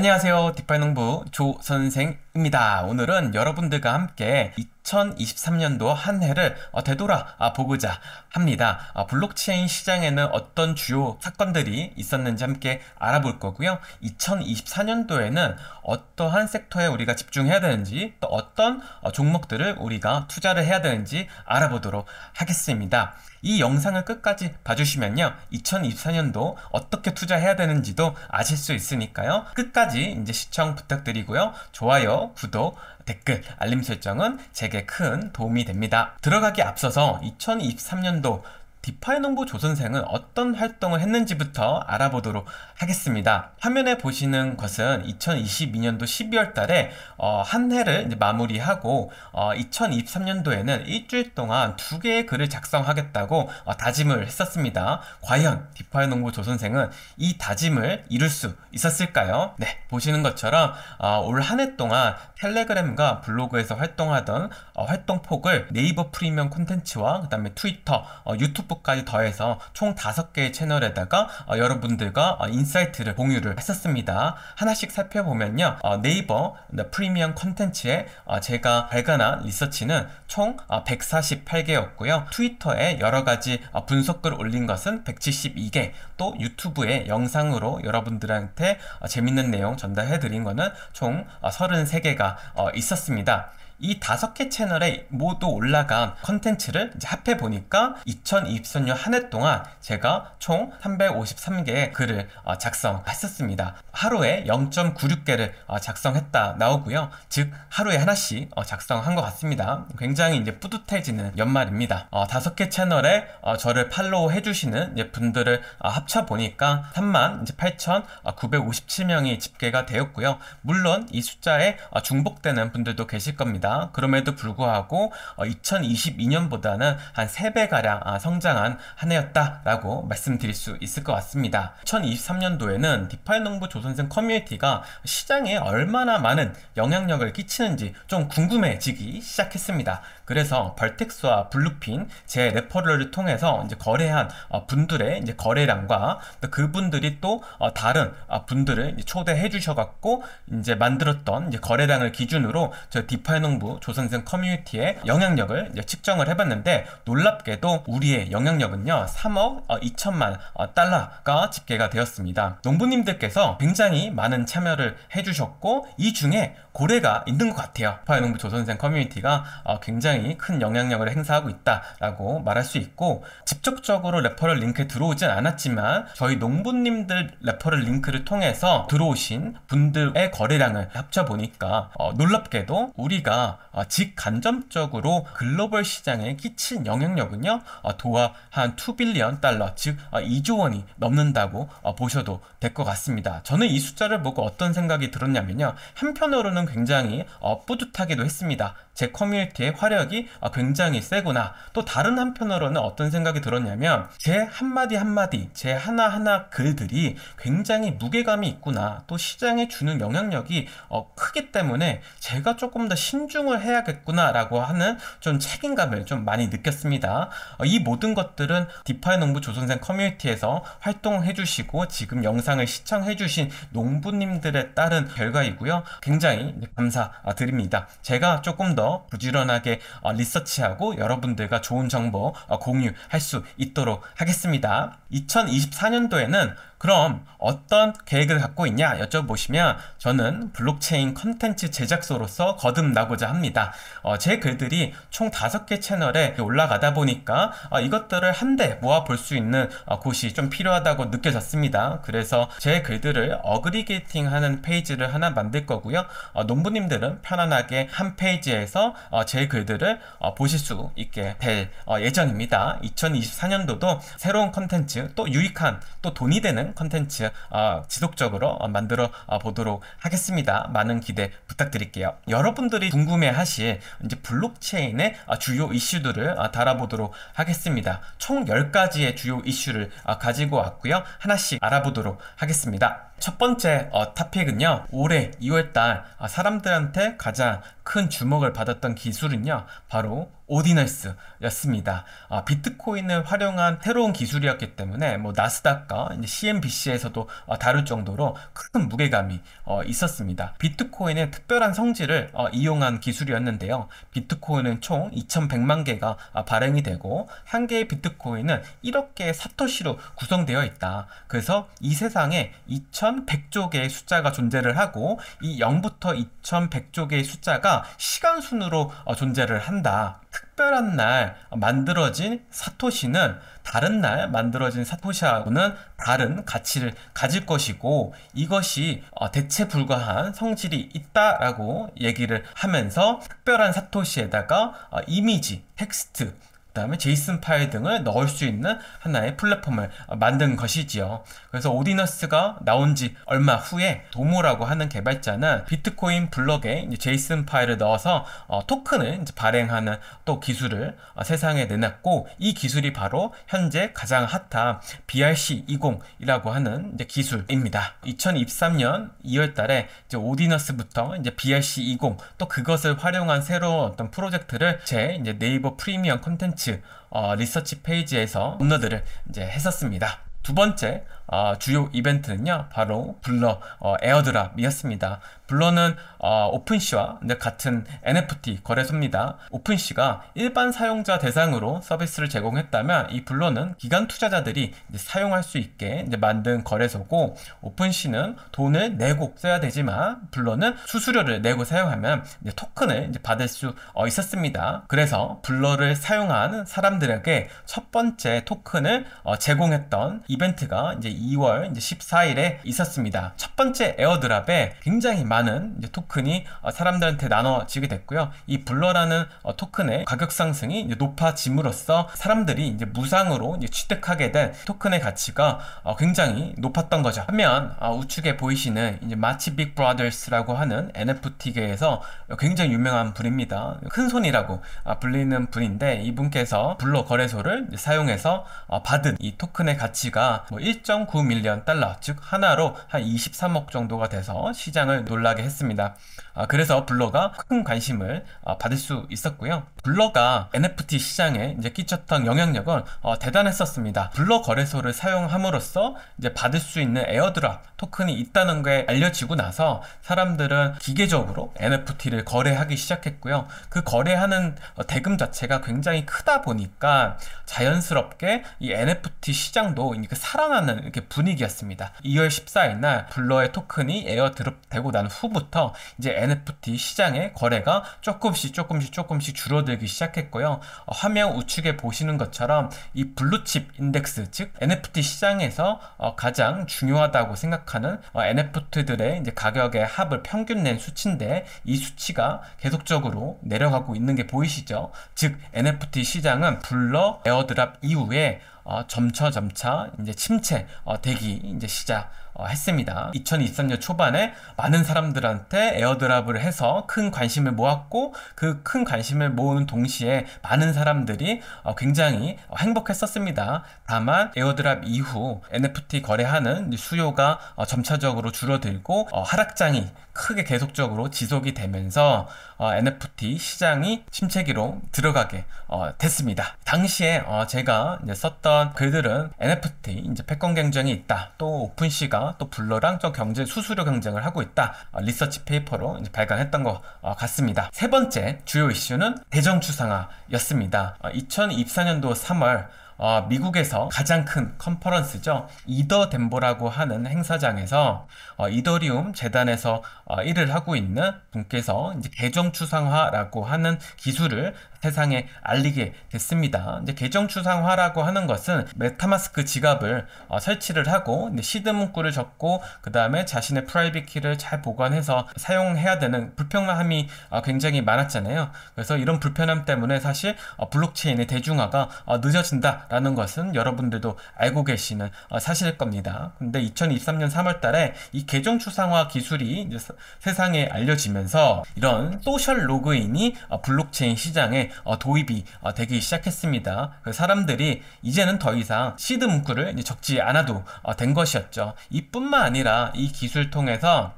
안녕하세요. 디파이농부 조선생입니다. 오늘은 여러분들과 함께 2023년도 한 해를 어, 되돌아 아, 보고자 합니다. 아, 블록체인 시장에는 어떤 주요 사건들이 있었는지 함께 알아볼 거고요. 2024년도에는 어떠한 섹터에 우리가 집중해야 되는지 또 어떤 어, 종목들을 우리가 투자를 해야 되는지 알아보도록 하겠습니다. 이 영상을 끝까지 봐주시면요. 2024년도 어떻게 투자해야 되는지도 아실 수 있으니까요. 끝까지 이제 시청 부탁드리고요. 좋아요, 구독, 댓글, 알림 설정은 제게 큰 도움이 됩니다. 들어가기 앞서서 2023년도 디파이 농부 조선생은 어떤 활동을 했는지부터 알아보도록 하겠습니다. 화면에 보시는 것은 2022년도 12월 달에 어, 한 해를 마무리하고 어, 2023년도에는 일주일 동안 두 개의 글을 작성하겠다고 어, 다짐을 했었습니다. 과연 디파이 농구 조선생은 이 다짐을 이룰 수 있었을까요? 네, 보시는 것처럼 어, 올한 해 동안 텔레그램과 블로그에서 활동하던 어, 활동폭을 네이버 프리미엄 콘텐츠와 그 다음에 트위터, 어, 유튜브까지 더해서 총 5개의 채널에다가 여러분들과 인스 인사이트를 공유를 했었습니다. 하나씩 살펴보면요. 어, 네이버 네, 프리미엄 컨텐츠에 어, 제가 발간한 리서치는 총 148개였고요. 어, 트위터에 여러 가지 어, 분석글 올린 것은 172개, 또 유튜브에 영상으로 여러분들한테 어, 재밌는 내용 전달해 드린 것은 총 33개가 있었습니다. 이 다섯 개 채널에 모두 올라간 컨텐츠를 합해 보니까 2023년 한 해 동안 제가 총 353개의 글을 어, 작성했었습니다. 하루에 0.96개를 어, 작성했다 나오고요. 즉 하루에 하나씩 어, 작성한 것 같습니다. 굉장히 이제 뿌듯해지는 연말입니다. 다섯 개 채널에 저를 팔로우 해주시는 분들을 합쳐 보니까 3만 8,957명이 집계가 되었고요. 물론 이 숫자에 중복되는 분들도 계실 겁니다. 있습니다. 그럼에도 불구하고 2022년보다는 어, 한 3배가량 아, 성장한 한 해였다라고 말씀드릴 수 있을 것 같습니다. 2023년도에는 디파이 농부 조선생 커뮤니티가 시장에 얼마나 많은 영향력을 끼치는지 좀 궁금해지기 시작했습니다. 그래서 벌텍스와 블루핀 제 레퍼럴을 통해서 이제 거래한 어, 분들의 이제 거래량과 그분들이 또 어, 다른 분들을 초대해 주셔갖고 이제 만들었던 이제 거래량을 기준으로 저 디파이 농부 행정부 조선생 커뮤니티의 영향력을 측정을 해봤는데 놀랍게도 우리의 영향력은요 3억 2천만 어, 어, 달러가 집계가 되었습니다. 농부님들께서 굉장히 많은 참여를 해주셨고 이 중에 고래가 있는 것 같아요. 파이농부 조선생 커뮤니티가 어, 굉장히 큰 영향력을 행사하고 있다라고 말할 수 있고 직접적으로 레퍼럴 링크에 들어오진 않았지만 저희 농부님들 레퍼럴 링크를 통해서 들어오신 분들의 거래량을 합쳐보니까 어, 놀랍게도 우리가 어, 직간접적으로 글로벌 시장에 끼친 영향력은요 도와한 2빌리언 달러 즉 2조 원이 넘는다고 보셔도 될 것 같습니다. 저는 이 숫자를 보고 어떤 생각이 들었냐면요 한편으로는 굉장히 어, 뿌듯하기도 했습니다. 제 커뮤니티의 화력이 어, 굉장히 세구나. 또 다른 한편으로는 어떤 생각이 들었냐면 제 한마디 한마디, 제 하나하나 글들이 굉장히 무게감이 있구나. 또 시장에 주는 영향력이 어, 크기 때문에 제가 조금 더 신중을 해야겠구나라고 하는 좀 책임감을 좀 많이 느꼈습니다. 어, 이 모든 것들은 디파이 농부 조선생 커뮤니티에서 활동해 주시고 지금 영상을 시청해 주신 농부님들에 따른 결과이고요. 굉장히 감사드립니다. 어, 제가 조금 더 부지런하게 어, 리서치하고 여러분들과 좋은 정보 어, 공유할 수 있도록 하겠습니다. 2024년도에는 그럼 어떤 계획을 갖고 있냐 여쭤보시면 저는 블록체인 컨텐츠 제작소로서 거듭나고자 합니다. 어, 제 글들이 총5개 채널에 올라가다 보니까 어, 이것들을 한데 모아볼 수 있는 어, 곳이 좀 필요하다고 느껴졌습니다. 그래서 제 글들을 어그리게이팅하는 페이지를 하나 만들 거고요. 어, 농부님들은 편안하게 한 페이지에서 어, 제 글들을 어, 보실 수 있게 될 예정입니다. 2024년도도 새로운 컨텐츠 또 유익한 또 돈이 되는 컨텐츠 어, 지속적으로 만들어 보도록 하겠습니다. 많은 기대 부탁드릴게요. 여러분들이 궁금해하실 이제 블록체인의 주요 이슈들을 달아보도록 하겠습니다. 총 10가지의 주요 이슈를 가지고 왔고요. 하나씩 알아보도록 하겠습니다. 첫 번째 어, 탑픽은요. 올해 2월달 아, 사람들한테 가장 큰 주목을 받았던 기술은요. 바로 오디너스였습니다 아, 비트코인을 활용한 새로운 기술이었기 때문에 뭐 나스닥과 CNBC에서도 어, 다룰 정도로 큰 무게감이 어, 있었습니다. 비트코인의 특별한 성질을 어, 이용한 기술이었는데요. 비트코인은 총 2,100만 개가 아, 발행이 되고 한 개의 비트코인은 1억 개의 사토시로 구성되어 있다. 그래서 이 세상에 2,000 2,100조 개의 숫자가 존재를 하고 이 0부터 2,100조 개의 숫자가 시간 순으로 어, 존재를 한다. 특별한 날 만들어진 사토시는 다른 날 만들어진 사토시하고는 다른 가치를 가질 것이고 이것이 어, 대체 불가한 성질이 있다라고 얘기를 하면서 특별한 사토시에다가 어, 이미지, 텍스트, 그 다음에 제이슨 파일 등을 넣을 수 있는 하나의 플랫폼을 만든 것이지요. 그래서 오디너스가 나온 지 얼마 후에 도모라고 하는 개발자는 비트코인 블록에 제이슨 파일을 넣어서 어, 토큰을 발행하는 또 기술을 어, 세상에 내놨고 이 기술이 바로 현재 가장 핫한 BRC20이라고 하는 기술입니다. 2023년 2월 달에 이제 오디너스부터 이제 BRC20 또 그것을 활용한 새로운 어떤 프로젝트를 제 이제 네이버 프리미엄 컨텐츠 리서치 어, 리서치 페이지에서 업로드를 이제 했었습니다. 두 번째 어, 주요 이벤트는요 바로 블러 어, 에어드랍이었습니다. 블러는 어, 오픈시와 네, 같은 NFT 거래소입니다. 오픈시가 일반 사용자 대상으로 서비스를 제공했다면 이 블러는 기간 투자자들이 사용할 수 있게 만든 거래소고 오픈시는 돈을 내고 써야 되지만 블러는 수수료를 내고 사용하면 이제 토큰을 이제 받을 수 어, 있었습니다. 그래서 블러를 사용한 사람들에게 첫 번째 토큰을 어, 제공했던 이벤트가 이제 2월 이제 14일에 있었습니다. 첫 번째 에어드랍에 굉장히 많은 토큰이 어, 사람들한테 나눠지게 됐고요. 이 블러라는 어, 토큰의 가격 상승이 높아짐으로써 사람들이 이제 무상으로 이제 취득하게 된 토큰의 가치가 어, 굉장히 높았던 거죠. 하면 아, 우측에 보이시는 이제 마치 빅 브라더스라고 하는 NFT계에서 굉장히 유명한 분입니다. 큰 손이라고 아, 불리는 분인데 이분께서 블러 거래소를 사용해서 받은 이 토큰의 가치가 뭐 1.9밀리언 달러, 즉 하나로 한 23억 정도가 돼서 시장을 놀라게 했습니다. 아, 그래서 블러가 큰 관심을 아, 받을 수 있었고요. 블러가 NFT 시장에 이제 끼쳤던 영향력은 어, 대단했었습니다. 블러 거래소를 사용함으로써 이제 받을 수 있는 에어드랍 토큰이 있다는 게 알려지고 나서 사람들은 기계적으로 NFT를 거래하기 시작했고요. 그 거래하는 어, 대금 자체가 굉장히 크다 보니까 자연스럽게 이 NFT 시장도 이렇게 살아나는 이렇게 분위기였습니다. 2월 14일 날 블러의 토큰이 에어드롭 되고 난 후부터 이제 NFT 시장의 거래가 조금씩 조금씩 조금씩 줄어들기 시작했고요. 어, 화면 우측에 보시는 것처럼 이 블루칩 인덱스 즉 NFT 시장에서 어, 가장 중요하다고 생각하는 어, NFT들의 이제 가격의 합을 평균 낸 수치인데 이 수치가 계속적으로 내려가고 있는 게 보이시죠? 즉 NFT 시장은 블러 에어드랍 이후에 어, 점차 점차 이제 침체 되기 어, 이제 시작 어, 했습니다. 2023년 초반에 많은 사람들한테 에어드랍을 해서 큰 관심을 모았고 그 큰 관심을 모으는 동시에 많은 사람들이 어, 굉장히 행복했었습니다. 다만 에어드랍 이후 NFT 거래하는 수요가 어, 점차적으로 줄어들고 어, 하락장이 크게 계속적으로 지속이 되면서 어, NFT 시장이 침체기로 들어가게 어, 됐습니다. 당시에 어, 제가 이제 썼던 글들은 NFT 이제 패권 경쟁이 있다. 또 오픈시가 또 블러랑 좀경제 수수료 경쟁을 하고 있다. 어, 리서치 페이퍼로 발간했던 것 어, 같습니다. 세 번째 주요 이슈는 대정추상화였습니다. 2024년도 어, 3월 어, 미국에서 가장 큰 컨퍼런스죠. 이더 덴보라고 하는 행사장에서 어, 이더리움 재단에서 어, 일을 하고 있는 분께서 이제 계정 추상화라고 하는 기술을 세상에 알리게 됐습니다. 이제 계정 추상화라고 하는 것은 메타마스크 지갑을 어, 설치를 하고 시드 문구를 적고 그 다음에 자신의 프라이빗 키를 잘 보관해서 사용해야 되는 불편함이 어, 굉장히 많았잖아요. 그래서 이런 불편함 때문에 사실 어, 블록체인의 대중화가 어, 늦어진다라는 것은 여러분들도 알고 계시는 어, 사실일 겁니다. 근데 2023년 3월달에 이 계정 추상화 기술이 이제 세상에 알려지면서 이런 소셜 로그인이 어, 블록체인 시장에 어, 도입이 어, 되기 시작했습니다. 그 사람들이 이제는 더 이상 시드 문구를 적지 않아도 된 것이었죠. 이뿐만 아니라 이 기술 통해서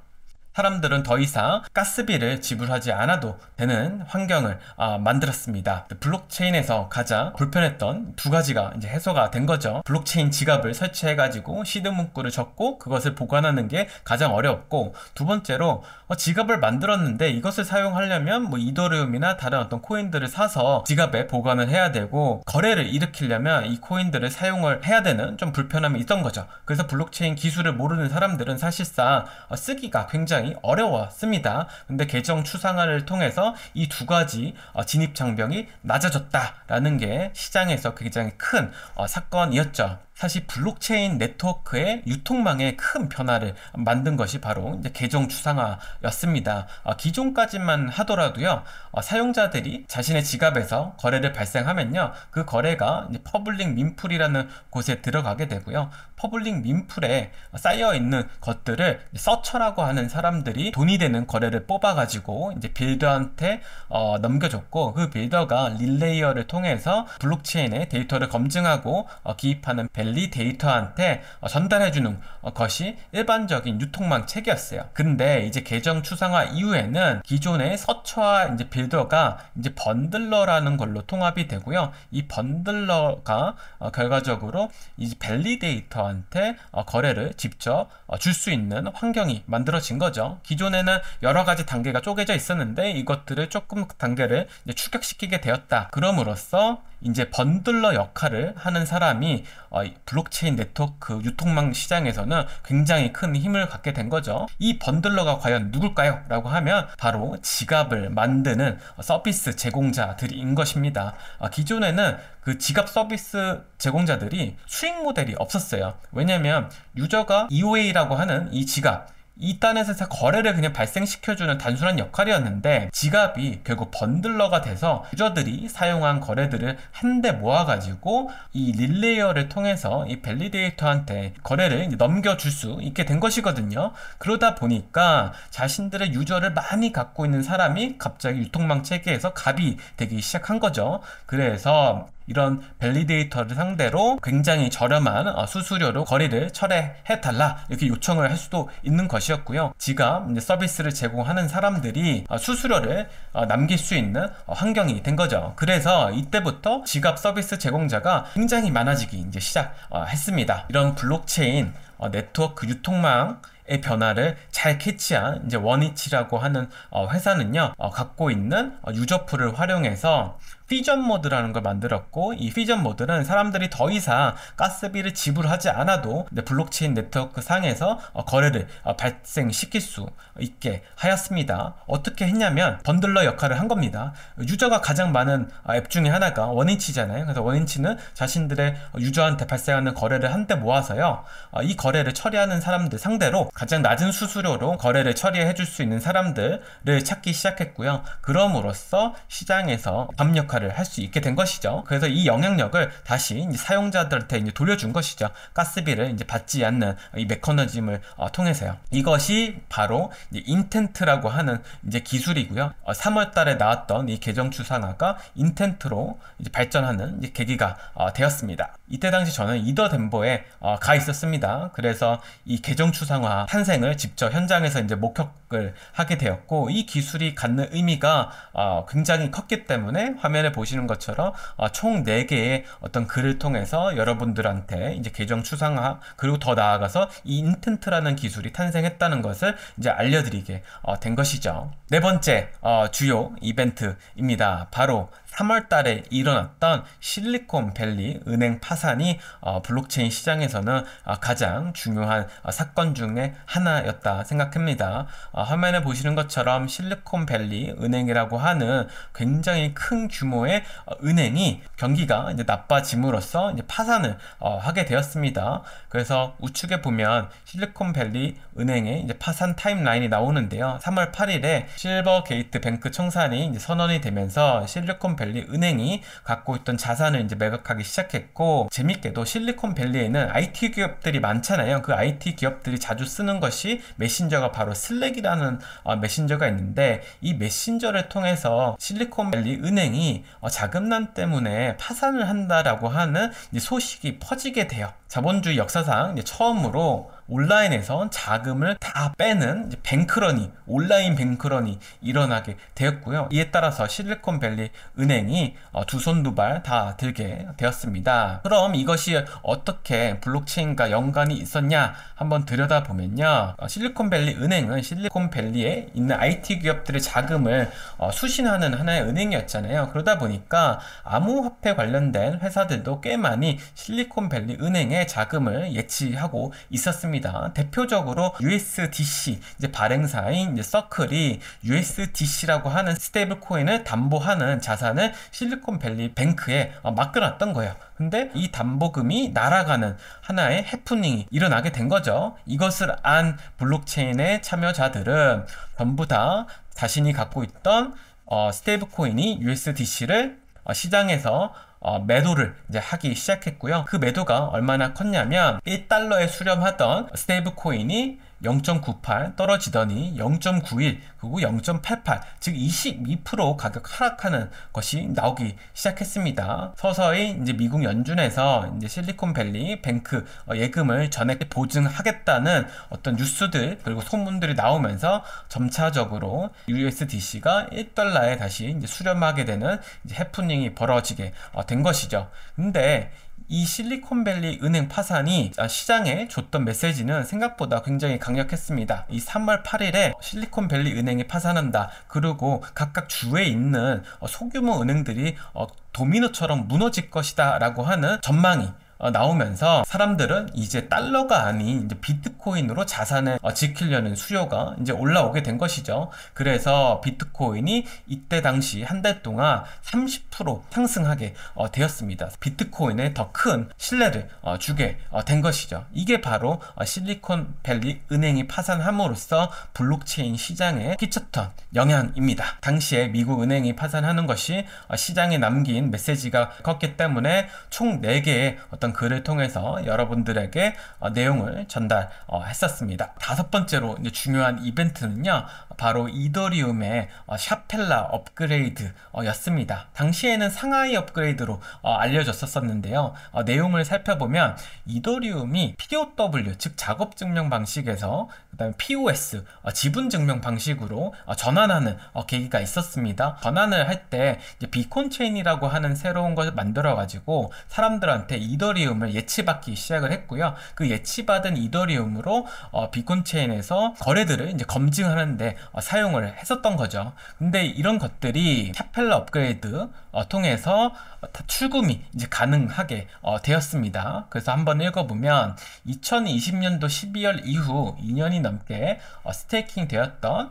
사람들은 더 이상 가스비를 지불하지 않아도 되는 환경을 아, 만들었습니다. 블록체인에서 가장 불편했던 두 가지가 이제 해소가 된 거죠. 블록체인 지갑을 설치해가지고 시드 문구를 적고 그것을 보관하는 게 가장 어렵고두 번째로 어, 지갑을 만들었는데 이것을 사용하려면 뭐 이더리움이나 다른 어떤 코인들을 사서 지갑에 보관을 해야 되고 거래를 일으키려면 이 코인들을 사용을 해야 되는 좀 불편함이 있던 거죠. 그래서 블록체인 기술을 모르는 사람들은 사실상 어, 쓰기가 굉장히 굉장히 어려웠습니다. 근데 개정 추상화를 통해서 이 두 가지 어, 진입 장벽이 낮아졌다라는 게 시장에서 굉장히 큰 어, 사건이었죠. 사실 블록체인 네트워크의 유통망에 큰 변화를 만든 것이 바로 이제 계정 추상화였습니다. 어, 기존까지만 하더라도요, 어, 사용자들이 자신의 지갑에서 거래를 발생하면요, 그 거래가 퍼블릭 민풀이라는 곳에 들어가게 되고요, 퍼블릭 민풀에 쌓여 있는 것들을 서처라고 하는 사람들이 돈이 되는 거래를 뽑아가지고 이제 빌더한테 어, 넘겨줬고 그 빌더가 릴레이어를 통해서 블록체인의 데이터를 검증하고 어, 기입하는 벨런 빨리 데이터한테 어, 전달해주는 어, 것이 일반적인 유통망 책이었어요 근데 이제 계정 추상화 이후에는 기존의 서처와 이제 빌더가 이제 번들러라는 걸로 통합이 되고요. 이 번들러가 어, 결과적으로 이 밸리데이터한테 거래를 직접 줄 수 있는 환경이 만들어진 거죠. 기존에는 여러 가지 단계가 쪼개져 있었는데 이것들을 조금 단계를 추격시키게 되었다. 그럼으로써 이제 번들러 역할을 하는 사람이 어, 블록체인 네트워크 그 유통망 시장에서는 굉장히 큰 힘을 갖게 된 거죠. 이 번들러가 과연 누굴까요? 라고 하면 바로 지갑을 만드는 서비스 제공자들인 것입니다. 어, 기존에는 그 지갑 서비스 제공자들이 수익 모델이 없었어요. 왜냐면 하 유저가 EOA라고 하는 이 지갑 이단에서 거래를 그냥 발생시켜주는 단순한 역할이었는데 지갑이 결국 번들러가 돼서 유저들이 사용한 거래들을 한데 모아가지고 이 릴레이어를 통해서 이 밸리데이터한테 거래를 넘겨줄 수 있게 된 것이거든요. 그러다 보니까 자신들의 유저를 많이 갖고 있는 사람이 갑자기 유통망 체계에서 갑이 되기 시작한 거죠. 그래서 이런 밸리데이터를 상대로 굉장히 저렴한 어, 수수료로 거리를 철회해달라 이렇게 요청을 할 수도 있는 것이었고요. 지가 서비스를 제공하는 사람들이 어, 수수료를 어, 남길 수 있는 환경이 된 거죠. 그래서 이때부터 지갑 서비스 제공자가 굉장히 많아지기 이제 시작했습니다. 이런 블록체인 네트워크 유통망 의 변화를 잘 캐치한 이제 원위치라고 하는 회사는요 갖고 있는 유저풀을 활용해서 피전 모드라는 걸 만들었고 이 피전 모드는 사람들이 더 이상 가스비를 지불하지 않아도 블록체인 네트워크 상에서 어, 거래를 어, 발생시킬 수 있게 하였습니다. 어떻게 했냐면 번들러 역할을 한 겁니다. 유저가 가장 많은 어, 앱 중에 하나가 원인치잖아요. 그래서 원인치는 자신들의 유저한테 발생하는 거래를 한때 모아서요. 이 거래를 처리하는 사람들 상대로 가장 낮은 수수료로 거래를 처리해 줄 수 있는 사람들을 찾기 시작했고요. 그럼으로써 시장에서 압력 역할을 할수 있게 된 것이죠. 그래서 이 영향력을 다시 사용자들한테 이제 돌려준 것이죠. 가스비를 이제 받지 않는 이 메커니즘을 어, 통해서요. 이것이 바로 인텐트라고 하는 이제 기술이고요. 어, 3월달에 나왔던 이계정 추상화가 인텐트로 발전하는 계기가 어, 되었습니다. 이때 당시 저는 이더 덴버에 어, 가 있었습니다. 그래서 이 개정 추상화 탄생을 직접 현장에서 이제 목격을 하게 되었고 이 기술이 갖는 의미가 어, 굉장히 컸기 때문에 화면에 보시는 것처럼 어, 총 4개의 어떤 글을 통해서 여러분들한테 이제 개정 추상화 그리고 더 나아가서 이 인텐트라는 기술이 탄생했다는 것을 이제 알려드리게 어, 된 것이죠. 네 번째 어, 주요 이벤트입니다. 바로 3월 달에 일어났던 실리콘밸리 은행 파산이 어, 블록체인 시장에서는 어, 가장 중요한 어, 사건 중에 하나였다 생각합니다. 어, 화면에 보시는 것처럼 실리콘밸리 은행이라고 하는 굉장히 큰 규모의 어, 은행이 경기가 이제 나빠짐으로써 이제 파산을 어, 하게 되었습니다. 그래서 우측에 보면 실리콘밸리 은행의 이제 파산 타임라인이 나오는데요. 3월 8일에 실버 게이트 뱅크 청산이 이제 선언이 되면서 실리콘밸리 은행이 갖고 있던 자산을 이제 매각하기 시작했고 재밌게도 실리콘밸리에는 IT 기업들이 많잖아요. 그 IT 기업들이 자주 쓰는 것이 메신저가 바로 슬랙이라는 어, 메신저가 있는데 이 메신저를 통해서 실리콘밸리 은행이 어, 자금난 때문에 파산을 한다라고 하는 소식이 퍼지게 돼요. 자본주의 역사상 처음으로 온라인에선 자금을 다 빼는 뱅크런이 온라인 뱅크런이 일어나게 되었고요. 이에 따라서 실리콘밸리 은행이 어, 두손 두 발 다 들게 되었습니다. 그럼 이것이 어떻게 블록체인과 연관이 있었냐 한번 들여다보면요. 어, 실리콘밸리 은행은 실리콘밸리에 있는 IT 기업들의 자금을 어, 수신하는 하나의 은행이었잖아요. 그러다 보니까 암호화폐 관련된 회사들도 꽤 많이 실리콘밸리 은행에 자금을 예치하고 있었습니다. 있습니다. 대표적으로 USDC 이제 발행사인 이제 서클이 USDC라고 하는 스테이블 코인을 담보하는 자산을 실리콘밸리 뱅크에 어, 맡겨놨던 거예요. 근데 이 담보금이 날아가는 하나의 해프닝이 일어나게 된 거죠. 이것을 안 블록체인의 참여자들은 전부 다 자신이 갖고 있던 어, 스테이블 코인이 USDC를 어, 시장에서 어, 매도를 이제 하기 시작했고요. 그 매도가 얼마나 컸냐면 1달러에 수렴하던 스테이블 코인이 0.98 떨어지더니 0.91 그리고 0.88, 즉 22% 가격 하락하는 것이 나오기 시작했습니다. 서서히 이제 미국 연준에서 이제 실리콘밸리 뱅크 어, 예금을 전액 보증하겠다는 어떤 뉴스들 그리고 소문들이 나오면서 점차적으로 USDC가 1달러에 다시 이제 수렴하게 되는 이제 해프닝이 벌어지게 어, 된 것이죠. 근데 이 실리콘밸리 은행 파산이 아, 시장에 줬던 메시지는 생각보다 굉장히 강력했습니다. 이 3월 8일에 실리콘밸리 은행 은행이 파산한다. 그리고 각각 주에 있는 어, 소규모 은행들이 어, 도미노처럼 무너질 것이다라고 하는 전망이 어, 나오면서 사람들은 이제 달러가 아닌 이제 비트코인으로 자산을 어, 지키려는 수요가 이제 올라오게 된 것이죠. 그래서 비트코인이 이때 당시 한 달 동안 30% 상승하게 어, 되었습니다. 비트코인에 더 큰 신뢰를 주게 된 것이죠. 이게 바로 실리콘밸리 은행이 파산함으로써 블록체인 시장에 끼쳤던 영향입니다. 당시에 미국 은행이 파산하는 것이 시장에 남긴 메시지가 컸기 때문에 총 4개의 어떤 그런 글을 통해서 여러분들에게 어, 내용을 전달했었습니다. 어, 다섯 번째로 이제 중요한 이벤트는요, 바로 이더리움의 어, 샤펠라 업그레이드였습니다. 어, 당시에는 상하이 업그레이드로 알려졌었는데요. 내용을 살펴보면 이더리움이 POW 즉 작업 증명 방식에서 그다음에 POS 지분 증명 방식으로 전환하는 계기가 있었습니다. 전환을 할 때 비콘 체인이라고 하는 새로운 것을 만들어 가지고 사람들한테 이더리 움 이더리움을 예치받기 시작을 했고요. 그 예치받은 이더리움으로 어, 비콘 체인에서 거래들을 이제 검증하는데 어, 사용을 했었던 거죠. 근데 이런 것들이 카펠라 업그레이드 어, 통해서 어, 출금이 이제 가능하게 어, 되었습니다. 그래서 한번 읽어보면 2020년도 12월 이후 2년이 넘게 어, 스테이킹 되었던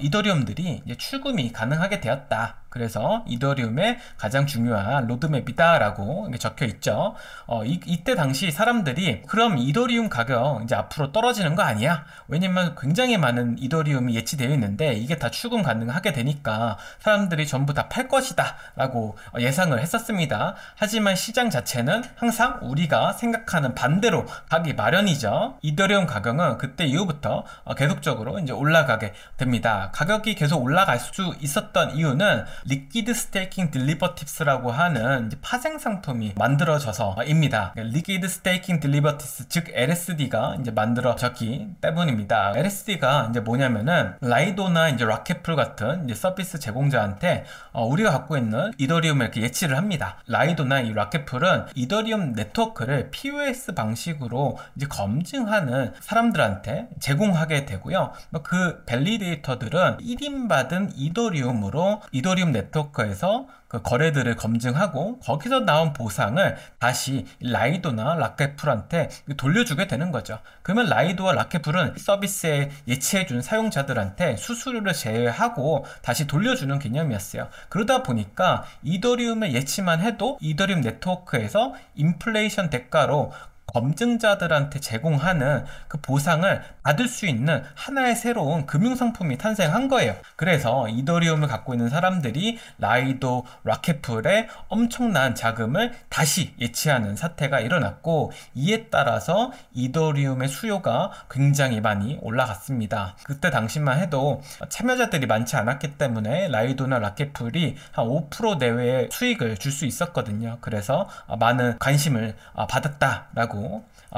이더리움들이 이제 출금이 가능하게 되었다. 그래서 이더리움의 가장 중요한 로드맵이다라고 적혀 있죠. 어, 이, 이때 당시 사람들이 그럼 이더리움 가격 이제 앞으로 떨어지는 거 아니야? 왜냐면 굉장히 많은 이더리움이 예치되어 있는데 이게 다 출금 가능하게 되니까 사람들이 전부 다 팔 것이다라고 예상을 했었습니다. 하지만 시장 자체는 항상 우리가 생각하는 반대로 가기 마련이죠. 이더리움 가격은 그때 이후부터 어, 계속적으로 이제 올라가게 됩니다. 가격이 계속 올라갈 수 있었던 이유는 리퀴드 스테이킹 딜리버 팁스라고 하는 파생 상품이 만들어져서입니다. 리퀴드 스테이킹 딜리버 팁스 즉 LSD가 이제 만들어졌기 때문입니다. LSD가 이제 뭐냐면은 라이도나 이제 라켓풀 같은 이제 서비스 제공자한테 어, 우리가 갖고 있는 이더리움을 이렇게 예치를 합니다. 라이도나 이 라켓풀은 이더리움 네트워크를 POS 방식으로 이제 검증하는 사람들한테 제공하게 되고요. 뭐 그 밸리데이터들은 1인 받은 이더리움으로 이더리움 플랫 네트워크에서 그 거래들을 검증하고 거기서 나온 보상을 다시 라이도나 라켓풀한테 돌려주게 되는 거죠. 그러면 라이도와 라켓풀은 서비스에 예치해준 사용자들한테 수수료를 제외하고 다시 돌려주는 개념이었어요. 그러다 보니까 이더리움을 예치만 해도 이더리움 네트워크에서 인플레이션 대가로 검증자들한테 제공하는 그 보상을 받을 수 있는 하나의 새로운 금융상품이 탄생한 거예요. 그래서 이더리움을 갖고 있는 사람들이 라이도, 라켓풀에 엄청난 자금을 다시 예치하는 사태가 일어났고 이에 따라서 이더리움의 수요가 굉장히 많이 올라갔습니다. 그때 당시만 해도 참여자들이 많지 않았기 때문에 라이도나 라켓풀이 한 5% 내외의 수익을 줄 수 있었거든요. 그래서 많은 관심을 받았다라고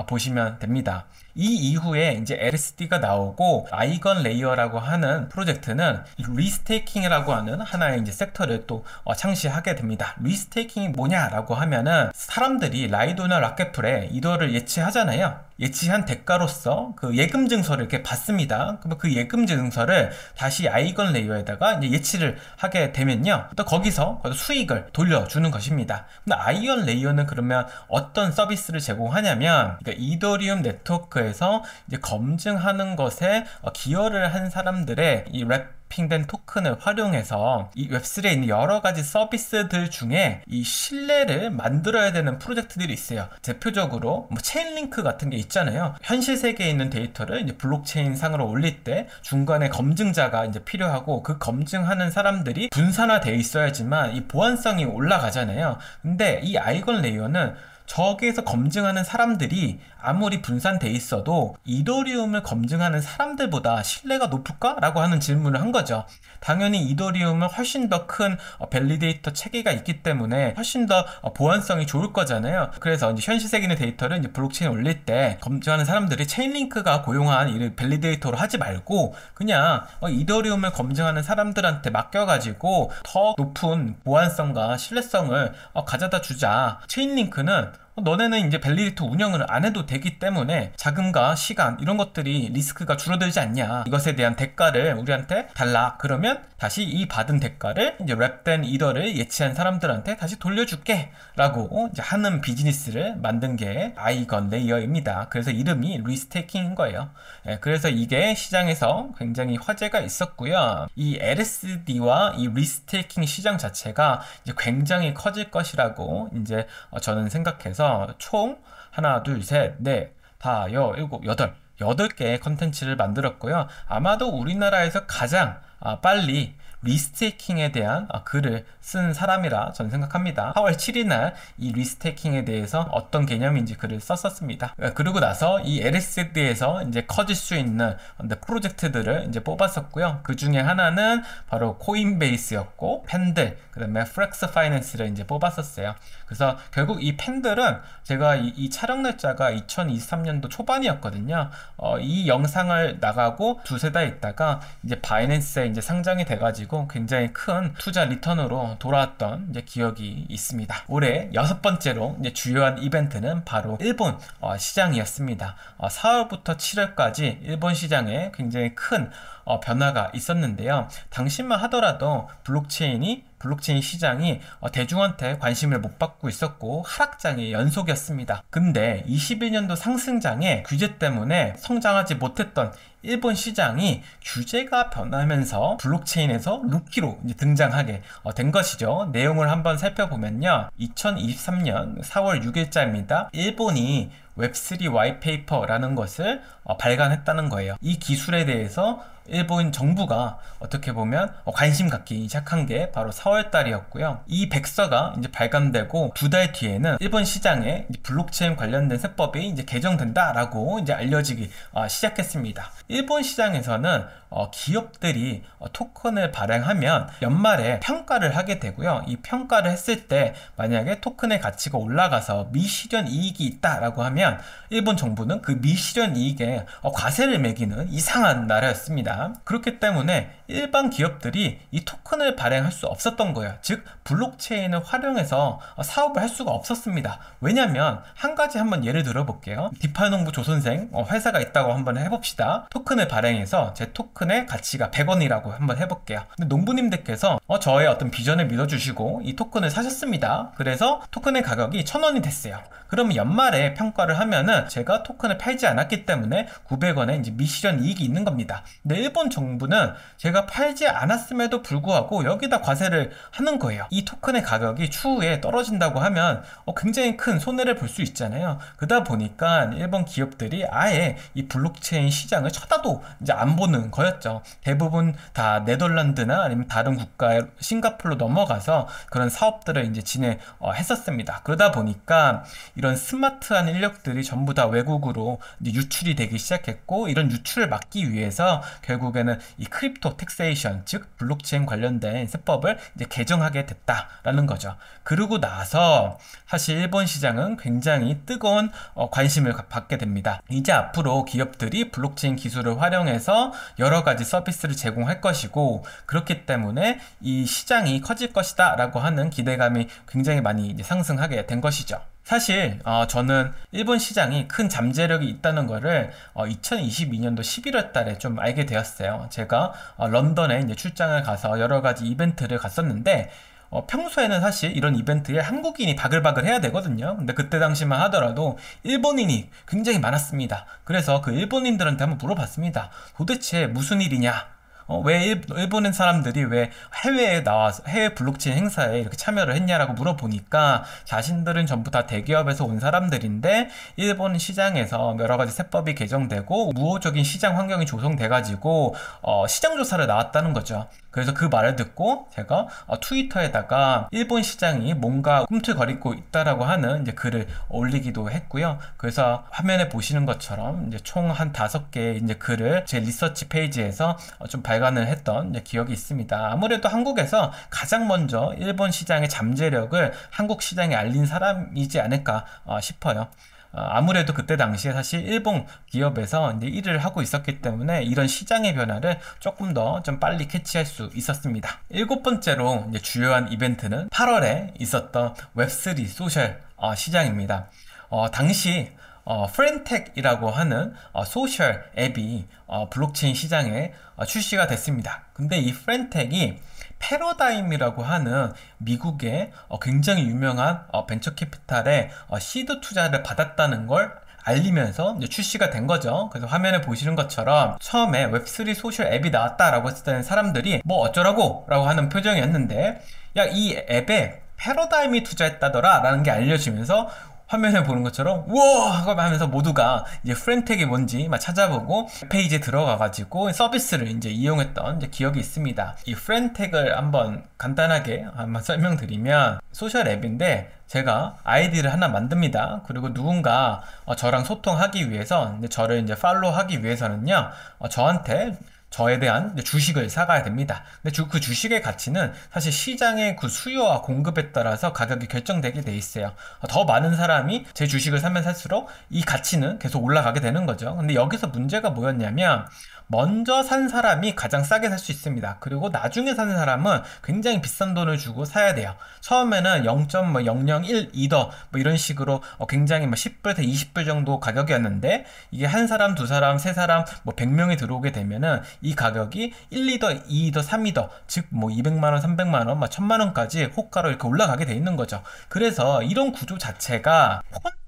보시면 됩니다. 이 이후에 이제 LSD가 나오고 아이건 레이어라고 하는 프로젝트는 리스테이킹이라고 하는 하나의 이제 섹터를 또 어, 창시하게 됩니다. 리스테이킹이 뭐냐라고 하면은 사람들이 라이도나 라켓풀에이더를 예치하잖아요. 예치한 대가로서 그 예금 증서를 이렇게 받습니다. 그러그 예금 증서를 다시 아이건 레이어에다가 예치를 하게 되면요. 또 거기서 수익을 돌려주는 것입니다. 근데 아이언 레이어는 그러면 어떤 서비스를 제공하냐면 그러니까 이더리움 네트워크 토크에서 이제 검증하는 것에 어, 기여를 한 사람들의 이 랩핑된 토큰을 활용해서 이 웹3에 있는 여러 가지 서비스들 중에 이 신뢰를 만들어야 되는 프로젝트들이 있어요. 대표적으로 뭐 체인링크 같은 게 있잖아요. 현실 세계에 있는 데이터를 이제 블록체인 상으로 올릴 때 중간에 검증자가 이제 필요하고 그 검증하는 사람들이 분산화돼 있어야지만 이 보안성이 올라가잖아요. 근데 이 아이건 레이어는 저기에서 검증하는 사람들이 아무리 분산돼 있어도 이더리움을 검증하는 사람들보다 신뢰가 높을까? 라고 하는 질문을 한 거죠. 당연히 이더리움은 훨씬 더큰 어, 밸리데이터 체계가 있기 때문에 훨씬 더 어, 보안성이 좋을 거잖아요. 그래서 이제 현실세계 있는 데이터를 이제 블록체인 에 올릴 때 검증하는 사람들이 체인링크가 고용한 이를 밸리데이터로 하지 말고 그냥 어, 이더리움을 검증하는 사람들한테 맡겨가지고 더 높은 보안성과 신뢰성을 가져다 주자. 체인링크는 that. 너네는 이제 벨리리토 운영을 안 해도 되기 때문에 자금과 시간 이런 것들이 리스크가 줄어들지 않냐 이것에 대한 대가를 우리한테 달라 그러면 다시 이 받은 대가를 이제 랩된 이더를 예치한 사람들한테 다시 돌려줄게 라고 이제 하는 비즈니스를 만든 게 아이건 레이어입니다 그래서 이름이 리스테이킹인 거예요 예, 그래서 이게 시장에서 굉장히 화제가 있었고요 이 LSD와 이 리스테이킹 시장 자체가 이제 굉장히 커질 것이라고 이제 저는 생각해서 총 하나, 둘, 셋, 넷, 네, 다, 여, 일곱, 여덟, 여덟 개의 컨텐츠를 만들었고요. 아마도 우리나라에서 가장 아, 빨리 리스테이킹에 대한 아, 글을 쓴 사람이라 저는 생각합니다. 4월 7일 날 이 리스테이킹에 대해서 어떤 개념인지 글을 썼었습니다. 아, 그리고 나서 이 LSD에서 이제 커질 수 있는 프로젝트들을 이제 뽑았었고요. 그 중에 하나는 바로 코인베이스였고 팬들, 그다음에 플렉스 파이낸스를 이제 뽑았었어요. 그래서 결국 이 팬들은 제가 이, 이 촬영 날짜가 2023년도 초반이었거든요. 어, 이 영상을 나가고 두세 달 있다가 이제 바이낸스에 이제 상장이 돼가지고 가지고 굉장히 큰 투자 리턴으로 돌아왔던 이제 기억이 있습니다. 올해 여섯 번째로 이제 주요한 이벤트는 바로 일본 어, 시장이었습니다. 어, 4월부터 7월까지 일본 시장에 굉장히 큰 어, 변화가 있었는데요. 당시만 하더라도 블록체인이 블록체인 시장이 어, 대중한테 관심을 못 받고 있었고 하락장의 연속이었습니다. 근데 21년도 상승장에 규제 때문에 성장하지 못했던 일본 시장이 규제가 변하면서 블록체인에서 루키로 등장하게 어, 된 것이죠. 내용을 한번 살펴보면요. 2023년 4월 6일자입니다. 일본이 웹3 와이페이퍼라는 것을 어, 발간했다는 거예요. 이 기술에 대해서 일본 정부가 어떻게 보면 어, 관심 갖기 시작한 게 바로 4월달이었고요. 이 백서가 이제 발간되고 두 달 뒤에는 일본 시장에 블록체인 관련된 세법이 이제 개정된다라고 이제 알려지기 어, 시작했습니다. 일본 시장에서는 어, 기업들이 어, 토큰을 발행하면 연말에 평가를 하게 되고요. 이 평가를 했을 때 만약에 토큰의 가치가 올라가서 미실현 이익이 있다라고 하면 일본 정부는 그 미실현 이익에 어, 과세를 매기는 이상한 나라였습니다. 그렇기 때문에 일반 기업들이 이 토큰을 발행할 수 없었던 거예요. 즉 블록체인을 활용해서 어, 사업을 할 수가 없었습니다. 왜냐하면 한 가지 한번 예를 들어볼게요. 디파농부 조선생 어, 회사가 있다고 한번 해봅시다. 토큰을 발행해서 제 토큰 토큰의 가치가 100원이라고 한번 해볼게요. 근데 농부님들께서 어, 저의 어떤 비전을 믿어주시고 이 토큰을 사셨습니다. 그래서 토큰의 가격이 1000원이 됐어요. 그러면 연말에 평가를 하면은 제가 토큰을 팔지 않았기 때문에 9 0 0원에 이제 미실현 이익이 있는 겁니다. 근데 일본 정부는 제가 팔지 않았음에도 불구하고 여기다 과세를 하는 거예요. 이 토큰의 가격이 추후에 떨어진다고 하면 어, 굉장히 큰 손해를 볼 수 있잖아요. 그러다 보니까 일본 기업들이 아예 이 블록체인 시장을 쳐다도 이제 안 보는 거였어요. 버렸죠. 대부분 다 네덜란드나 아니면 다른 국가 싱가폴로 넘어가서 그런 사업들을 이제 진행했었습니다. 어, 그러다 보니까 이런 스마트한 인력들이 전부 다 외국으로 유출이 되기 시작했고 이런 유출을 막기 위해서 결국에는 이 크립토 텍세이션 즉 블록체인 관련된 세법을 이제 개정하게 됐다라는 거죠. 그러고 나서 사실 일본 시장은 굉장히 뜨거운 어, 관심을 받게 됩니다. 이제 앞으로 기업들이 블록체인 기술을 활용해서 여러 가지 서비스를 제공할 것이고 그렇기 때문에 이 시장이 커질 것이다 라고 하는 기대감이 굉장히 많이 상승하게 된 것이죠. 사실 어, 저는 일본 시장이 큰 잠재력이 있다는 것을 어, 2022년도 11월 달에 좀 알게 되었어요. 제가 어, 런던에 이제 출장을 가서 여러 가지 이벤트를 갔었는데 어, 평소에는 사실 이런 이벤트에 한국인이 바글바글 해야 되거든요. 근데 그때 당시만 하더라도 일본인이 굉장히 많았습니다. 그래서 그 일본인들한테 한번 물어봤습니다. 도대체 무슨 일이냐? 어, 왜 일, 본인 사람들이 왜 해외에 나와서 해외 블록체인 행사에 이렇게 참여를 했냐라고 물어보니까 자신들은 전부 다 대기업에서 온 사람들인데 일본 시장에서 여러 가지 세법이 개정되고 우호적인 시장 환경이 조성돼가지고 어, 시장 조사를 나왔다는 거죠. 그래서 그 말을 듣고 제가 어, 트위터에다가 일본 시장이 뭔가 꿈틀거리고 있다라고 하는 이제 글을 올리기도 했고요. 그래서 화면에 보시는 것처럼 이제 총 한 다섯 개의 이제 글을 제 리서치 페이지에서 어, 좀 발간을 했던 기억이 있습니다. 아무래도 한국에서 가장 먼저 일본 시장의 잠재력을 한국 시장에 알린 사람이지 않을까 어, 싶어요. 어, 아무래도 그때 당시에 사실 일본 기업에서 이제 일을 하고 있었기 때문에 이런 시장의 변화를 조금 더 좀 빨리 캐치할 수 있었습니다. 일곱 번째로 이제 주요한 이벤트는 8월에 있었던 웹3 소셜 어, 시장입니다. 어, 당시 어, 프렌텍이라고 하는 어, 소셜 앱이 어, 블록체인 시장에 어, 출시가 됐습니다. 근데 이 프렌텍이 패러다임이라고 하는 미국의 어, 굉장히 유명한 어, 벤처 캐피탈의 어, 시드 투자를 받았다는 걸 알리면서 출시가 된 거죠. 그래서 화면에 보시는 것처럼 처음에 웹3 소셜 앱이 나왔다라고 했을 때는 사람들이 뭐 어쩌라고 라고 하는 표정이었는데 야 이 앱에 패러다임이 투자했다더라 라는 게 알려지면서 화면에 보는 것처럼 우와 하면서 모두가 이제 프렌텍이 뭔지 막 찾아보고 페이지에 들어가가지고 서비스를 이제 이용했던 이제 기억이 있습니다. 이 프렌텍을 한번 간단하게 한번 설명드리면 소셜 앱인데 제가 아이디를 하나 만듭니다. 그리고 누군가 어, 저랑 소통하기 위해서 저를 이제 팔로우하기 위해서는요 어, 저한테 저에 대한 주식을 사가야 됩니다. 근데 주, 그 주식의 가치는 사실 시장의 그 수요와 공급에 따라서 가격이 결정되게 돼 있어요. 더 많은 사람이 제 주식을 사면 살수록 이 가치는 계속 올라가게 되는 거죠. 근데 여기서 문제가 뭐였냐면 먼저 산 사람이 가장 싸게 살 수 있습니다. 그리고 나중에 사는 사람은 굉장히 비싼 돈을 주고 사야 돼요. 처음에는 0.0012더 뭐, 뭐 이런 식으로 어, 굉장히 10불에서 뭐 20불 정도 가격이었는데 이게 한 사람, 두 사람, 세 사람 뭐 100명이 들어오게 되면은 이 가격이 1, 2더, 2더, 2 3더 2즉뭐 200만 원, 300만 원, 막 1000만 원까지 호가로 이렇게 올라가게 돼 있는 거죠. 그래서 이런 구조 자체가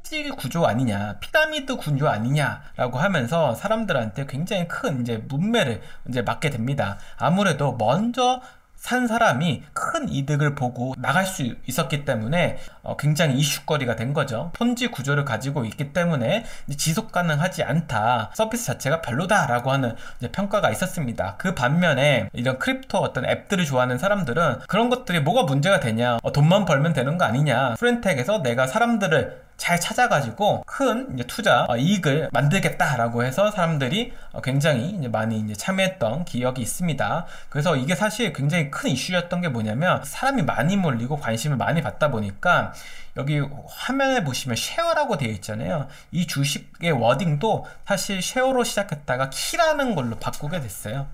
껍질 구조 아니냐, 피라미드 구조 아니냐라고 하면서 사람들한테 굉장히 큰 이제 문매를 이제 맞게 됩니다. 아무래도 먼저 산 사람이 큰 이득을 보고 나갈 수 있었기 때문에 어, 굉장히 이슈거리가 된 거죠. 폰지 구조를 가지고 있기 때문에 지속 가능하지 않다. 서비스 자체가 별로다라고 하는 평가가 있었습니다. 그 반면에 이런 크립토 어떤 앱들을 좋아하는 사람들은 그런 것들이 뭐가 문제가 되냐. 어, 돈만 벌면 되는 거 아니냐. 프렌텍에서 내가 사람들을 잘 찾아가지고 큰 투자 어, 이익을 만들겠다라고 해서 사람들이 어, 굉장히 이제 많이 이제 참여했던 기억이 있습니다. 그래서 이게 사실 굉장히 큰 이슈였던 게 뭐냐면 사람이 많이 몰리고 관심을 많이 받다 보니까 여기 화면에 보시면 쉐어라고 되어 있잖아요. 이 주식의 워딩도 사실 쉐어로 시작했다가 키라는 걸로 바꾸게 됐어요.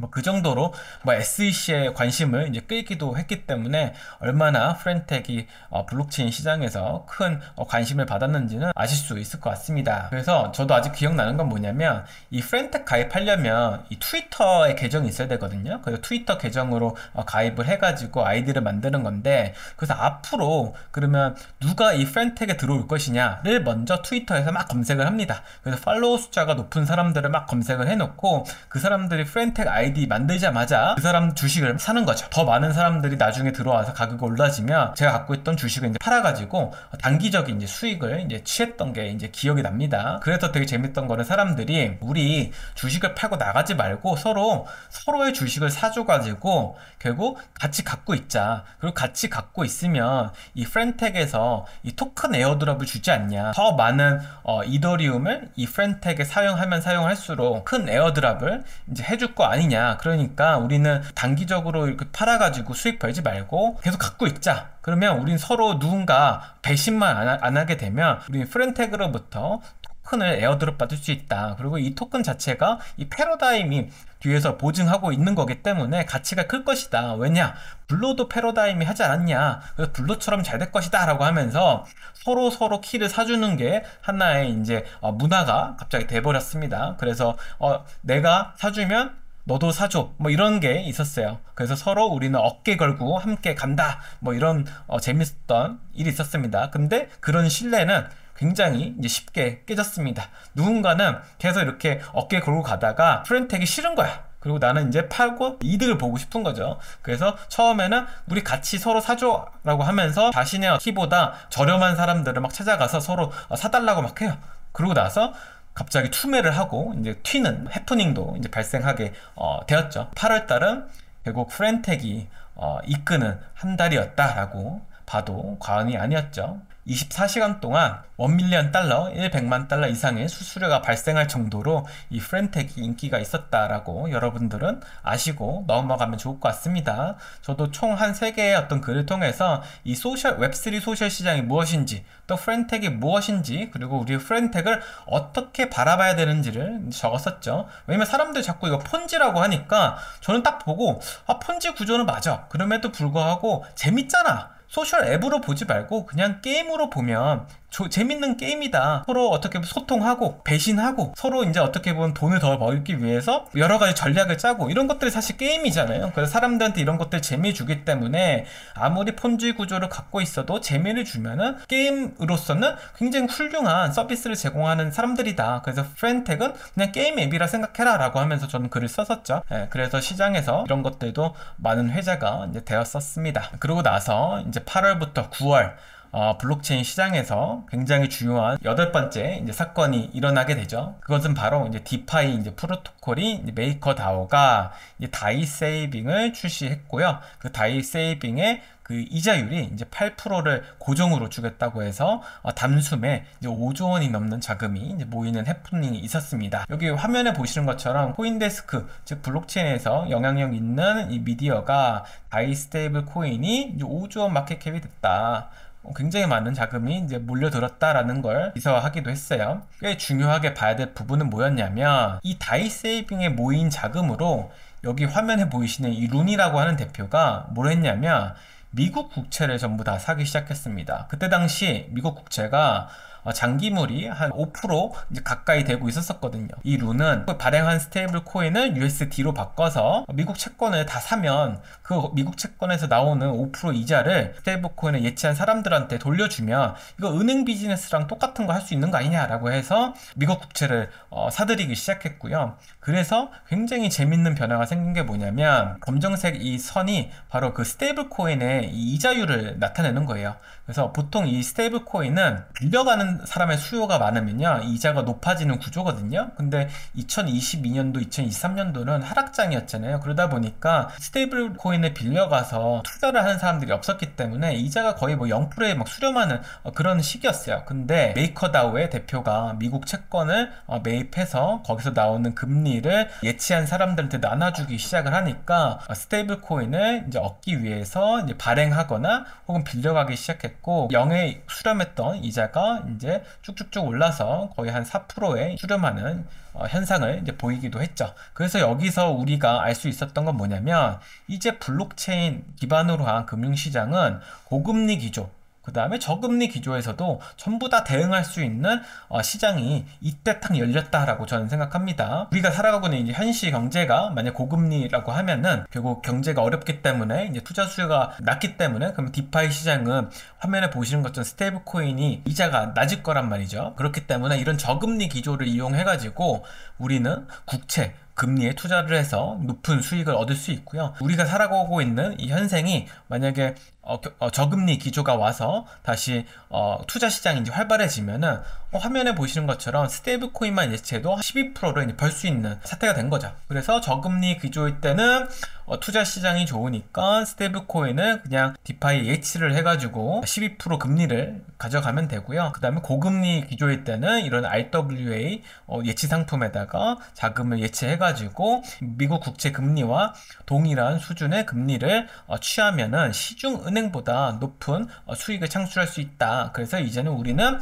뭐그 정도로 뭐 SEC의 관심을 이제 끌기도 했기 때문에 얼마나 프렌텍이 어 블록체인 시장에서 큰어 관심을 받았는지는 아실 수 있을 것 같습니다. 그래서 저도 아직 기억나는 건 뭐냐면 이 프렌텍 가입하려면 이 트위터에 계정이 있어야 되거든요. 그래서 트위터 계정으로 어 가입을 해가지고 아이디를 만드는 건데 그래서 앞으로 그러면 누가 이 프렌텍에 들어올 것이냐를 먼저 트위터에서 막 검색을 합니다. 그래서 팔로우 숫자가 높은 사람들을 막 검색을 해놓고 그 사람들이 프렌텍 아이디 아이디 만들자마자 그 사람 주식을 사는 거죠. 더 많은 사람들이 나중에 들어와서 가격이 올라지면 제가 갖고 있던 주식을 이제 팔아가지고 단기적인 이제 수익을 이제 취했던 게 이제 기억이 납니다. 그래서 되게 재밌던 거는 사람들이 우리 주식을 팔고 나가지 말고 서로 서로의 주식을 사줘가지고 결국 같이 갖고 있자. 그리고 같이 갖고 있으면 이 프렌텍에서 이 토큰 에어드랍을 주지 않냐. 더 많은 어, 이더리움을 이 프렌텍에 사용하면 사용할수록 큰 에어드랍을 이제 해줄 거 아니냐. 이야 그러니까 우리는 단기적으로 이렇게 팔아가지고 수익 벌지 말고 계속 갖고 있자. 그러면 우린 서로 누군가 배신만 안, 하, 게 되면 우린 프렌텍으로부터 토큰을 에어드롭 받을 수 있다. 그리고 이 토큰 자체가 이 패러다임이 뒤에서 보증하고 있는 거기 때문에 가치가 클 것이다. 왜냐? 블로도 패러다임이 하지 않았냐? 그래서 블로처럼 잘 될 것이다. 라고 하면서 서로 서로 키를 사주는 게 하나의 이제 어, 문화가 갑자기 돼버렸습니다. 그래서 어, 내가 사주면 너도 사줘 뭐 이런 게 있었어요. 그래서 서로 우리는 어깨 걸고 함께 간다 뭐 이런 어, 재밌었던 일이 있었습니다. 근데 그런 신뢰는 굉장히 이제 쉽게 깨졌습니다. 누군가는 계속 이렇게 어깨 걸고 가다가 프렌텍이 싫은 거야. 그리고 나는 이제 팔고 이득을 보고 싶은 거죠. 그래서 처음에는 우리 같이 서로 사줘라고 하면서 자신의 키보다 저렴한 사람들을 막 찾아가서 서로 어, 사달라고 막 해요. 그러고 나서 갑자기 투매를 하고 이제 튀는 해프닝도 이제 발생하게 어, 되었죠. 8월 달은 결국 프렌텍이 어, 이끄는 한 달이었다라고 봐도 과언이 아니었죠. 24시간 동안 1밀리언 달러, 1백만 달러 이상의 수수료가 발생할 정도로 이 프렌텍이 인기가 있었다라고 여러분들은 아시고 넘어가면 좋을 것 같습니다. 저도 총 한 3개의 어떤 글을 통해서 이 소셜, 웹3 소셜 시장이 무엇인지, 또 프렌텍이 무엇인지, 그리고 우리 프렌텍을 어떻게 바라봐야 되는지를 적었었죠. 왜냐면 사람들 자꾸 이거 폰지라고 하니까 저는 딱 보고, 아, 폰지 구조는 맞아. 그럼에도 불구하고 재밌잖아. 소셜 앱으로 보지 말고 그냥 게임으로 보면 조, 재밌는 게임이다. 서로 어떻게 소통하고 배신하고 서로 이제 어떻게 보면 돈을 더 벌기 위해서 여러 가지 전략을 짜고 이런 것들이 사실 게임이잖아요. 그래서 사람들한테 이런 것들 재미 주기 때문에 아무리 폰지 구조를 갖고 있어도 재미를 주면은 게임으로서는 굉장히 훌륭한 서비스를 제공하는 사람들이다. 그래서 프렌텍은 그냥 게임 앱이라 생각해라라고 하면서 저는 글을 썼었죠. 예, 그래서 시장에서 이런 것들도 많은 회자가 이제 되었었습니다. 그러고 나서 이제 8월부터 9월 어, 블록체인 시장에서 굉장히 중요한 여덟 번째 이제 사건이 일어나게 되죠. 그것은 바로 이제 디파이 이제 프로토콜이 이제 메이커다오가 이제 다이 세이빙을 출시했고요. 그 다이 세이빙의 그 이자율이 이제 8%를 고정으로 주겠다고 해서 어, 단숨에 이제 5조 원이 넘는 자금이 모이는 해프닝이 있었습니다. 여기 화면에 보시는 것처럼 코인데스크 즉 블록체인에서 영향력 있는 이 미디어가 다이 스테이블 코인이 5조 원 마켓캡이 됐다. 어, 굉장히 많은 자금이 이제 몰려들었다라는 걸 기사화하기도 했어요. 꽤 중요하게 봐야 될 부분은 뭐였냐면 이 다이세이빙에 모인 자금으로 여기 화면에 보이시는 이 룬이라고 하는 대표가 뭘 했냐면 미국 국채를 전부 다 사기 시작했습니다. 그때 당시 미국 국채가 어, 장기물이 한 5% 가까이 되고 있었거든요. 었이 룬은 그 발행한 스테이블 코인을 USD로 바꿔서 미국 채권을 다 사면 그 미국 채권에서 나오는 5% 이자를 스테이블 코인을 예치한 사람들한테 돌려주면 이거 은행 비즈니스랑 똑같은 거 할 수 있는 거 아니냐라고 해서 미국 국채를 어, 사들이기 시작했고요. 그래서 굉장히 재밌는 변화가 생긴 게 뭐냐면 검정색 이 선이 바로 그 스테이블 코인의 이자율을 나타내는 거예요. 그래서 보통 이 스테이블 코인은 빌려가는 사람의 수요가 많으면요 이자가 높아지는 구조거든요 근데 2022년도 2023년도는 하락장이었잖아요 그러다 보니까 스테이블 코인을 빌려가서 투자를 하는 사람들이 없었기 때문에 이자가 거의 뭐 0%에 막 수렴하는 어, 그런 시기였어요 근데 메이커다우의 대표가 미국 채권을 어, 매입해서 거기서 나오는 금리를 예치한 사람들한테 나눠주기 시작을 하니까 어, 스테이블 코인을 이제 얻기 위해서 이제 발행하거나 혹은 빌려가기 시작했고 0에 수렴했던 이자가 이제 쭉쭉쭉 올라서 거의 한 4%에 수렴하는 어, 현상을 이제 보이기도 했죠. 그래서 여기서 우리가 알 수 있었던 건 뭐냐면 이제 블록체인 기반으로 한 금융시장은 고금리 기조 그 다음에 저금리 기조에서도 전부 다 대응할 수 있는 어, 시장이 이때 탁 열렸다라고 저는 생각합니다. 우리가 살아가고 있는 이제 현실 경제가 만약 고금리라고 하면은 결국 경제가 어렵기 때문에 이제 투자 수요가 낮기 때문에 그럼 디파이 시장은 화면에 보시는 것처럼 스테이블 코인이 이자가 낮을 거란 말이죠. 그렇기 때문에 이런 저금리 기조를 이용해가지고 우리는 국채 금리에 투자를 해서 높은 수익을 얻을 수 있고요. 우리가 살아가고 있는 이 현생이 만약에 어, 어, 저금리 기조가 와서 다시 어, 투자 시장이 이제 활발해지면은 어, 화면에 보시는 것처럼 스테이블 코인만 예치해도 12%를 벌 수 있는 사태가 된 거죠. 그래서 저금리 기조일 때는 어, 투자 시장이 좋으니까 스테이코인은 그냥 디파이 예치를 해가지고 12% 금리를 가져가면 되고요. 그 다음에 고금리 기조일 때는 이런 RWA 어, 예치 상품에다가 자금을 예치해가지고 미국 국채 금리와 동일한 수준의 금리를 어, 취하면은 시중 은행보다 높은 어, 수익을 창출할 수 있다. 그래서 이제는 우리는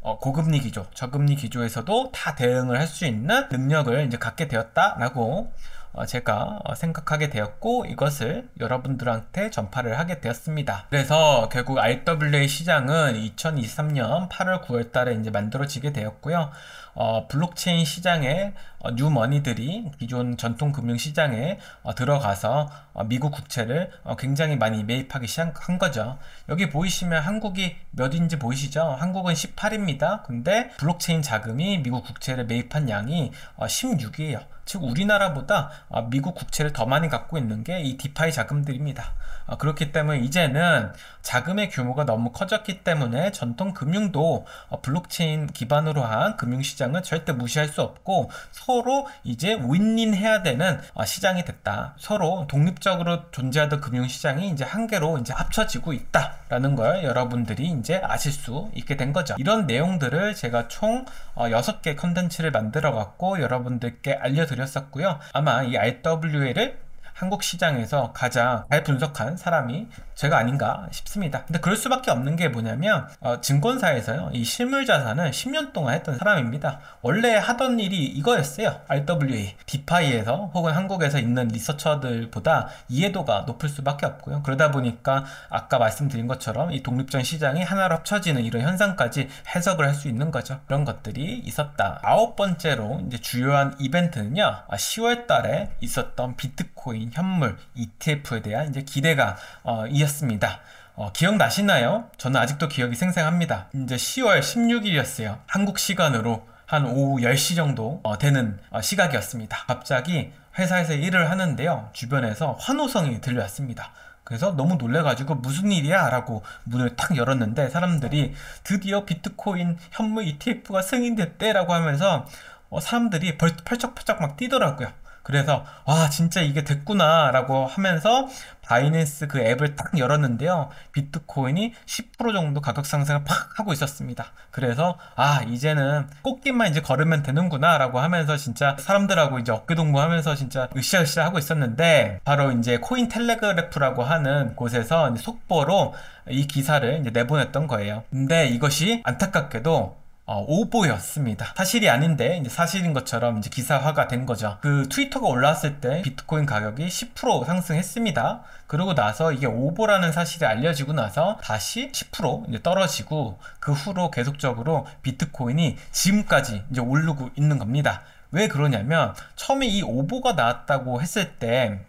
어, 고금리 기조, 저금리 기조에서도 다 대응을 할 수 있는 능력을 이제 갖게 되었다라고 어, 제가 어, 생각하게 되었고 이것을 여러분들한테 전파를 하게 되었습니다. 그래서 결국 i w a 시장은 2023년 8월 9월 달에 이제 만들어지게 되었고요. 어, 블록체인 시장에 어, 뉴머니들이 기존 전통 금융 시장에 어, 들어가서 어, 미국 국채를 굉장히 많이 매입하기 시작한 거죠. 여기 보이시면 한국이 몇인지 보이시죠? 한국은 18입니다. 근데 블록체인 자금이 미국 국채를 매입한 양이 16이에요. 즉 우리나라보다 아, 미국 국채를 더 많이 갖고 있는 게 이 디파이 자금들입니다. 아, 그렇기 때문에 이제는 자금의 규모가 너무 커졌기 때문에 전통 금융도 어, 블록체인 기반으로 한 금융시장은 절대 무시할 수 없고 서로 이제 윈윈 해야 되는 어, 시장이 됐다. 서로 독립적으로 존재하던 금융시장이 이제 한계로 이제 합쳐지고 있다라는 걸 여러분들이 이제 아실 수 있게 된 거죠. 이런 내용들을 제가 총 6개 어, 컨텐츠를 만들어 갖고 여러분들께 알려드렸었고요. 아마 이 RWA를 한국 시장에서 가장 잘 분석한 사람이 제가 아닌가 싶습니다. 근데 그럴 수밖에 없는 게 뭐냐면 어, 증권사에서요 이 실물 자산을 10년 동안 했던 사람입니다. 원래 하던 일이 이거였어요. RWA, 디파이에서 혹은 한국에서 있는 리서처들보다 이해도가 높을 수밖에 없고요. 그러다 보니까 아까 말씀드린 것처럼 이 독립전 시장이 하나로 합쳐지는 이런 현상까지 해석을 할 수 있는 거죠. 그런 것들이 있었다. 아홉 번째로 이제 주요한 이벤트는요. 10월 아, 달에 있었던 비트코인 현물 ETF에 대한 이제 기대가 어, 이었습니다. 어, 기억나시나요? 저는 아직도 기억이 생생합니다. 이제 10월 16일이었어요. 한국 시간으로 한 오후 10시 정도 어, 되는 어, 시각이었습니다. 갑자기 회사에서 일을 하는데요. 주변에서 환호성이 들려왔습니다. 그래서 너무 놀래가지고 무슨 일이야 라고 문을 탁 열었는데 사람들이 드디어 비트코인 현물 ETF가 승인됐대 라고 하면서 어, 사람들이 펄쩍펄쩍 막 뛰더라고요. 그래서 와 진짜 이게 됐구나라고 하면서 바이낸스 그 앱을 딱 열었는데요. 비트코인이 10% 정도 가격 상승을 팍 하고 있었습니다. 그래서 아 이제는 꽃길만 이제 걸으면 되는구나라고 하면서 진짜 사람들하고 이제 어깨동무하면서 진짜 으쌰으쌰 하고 있었는데 바로 이제 코인 텔레그래프라고 하는 곳에서 속보로 이 기사를 이제 내보냈던 거예요. 근데 이것이 안타깝게도 어, 오보였습니다. 사실이 아닌데 이제 사실인 것처럼 이제 기사화가 된 거죠. 그 트위터가 올라왔을 때 비트코인 가격이 10% 상승했습니다. 그러고 나서 이게 오보라는 사실이 알려지고 나서 다시 10% 이제 떨어지고 그 후로 계속적으로 비트코인이 지금까지 이제 오르고 있는 겁니다. 왜 그러냐면 처음에 이 오보가 나왔다고 했을 때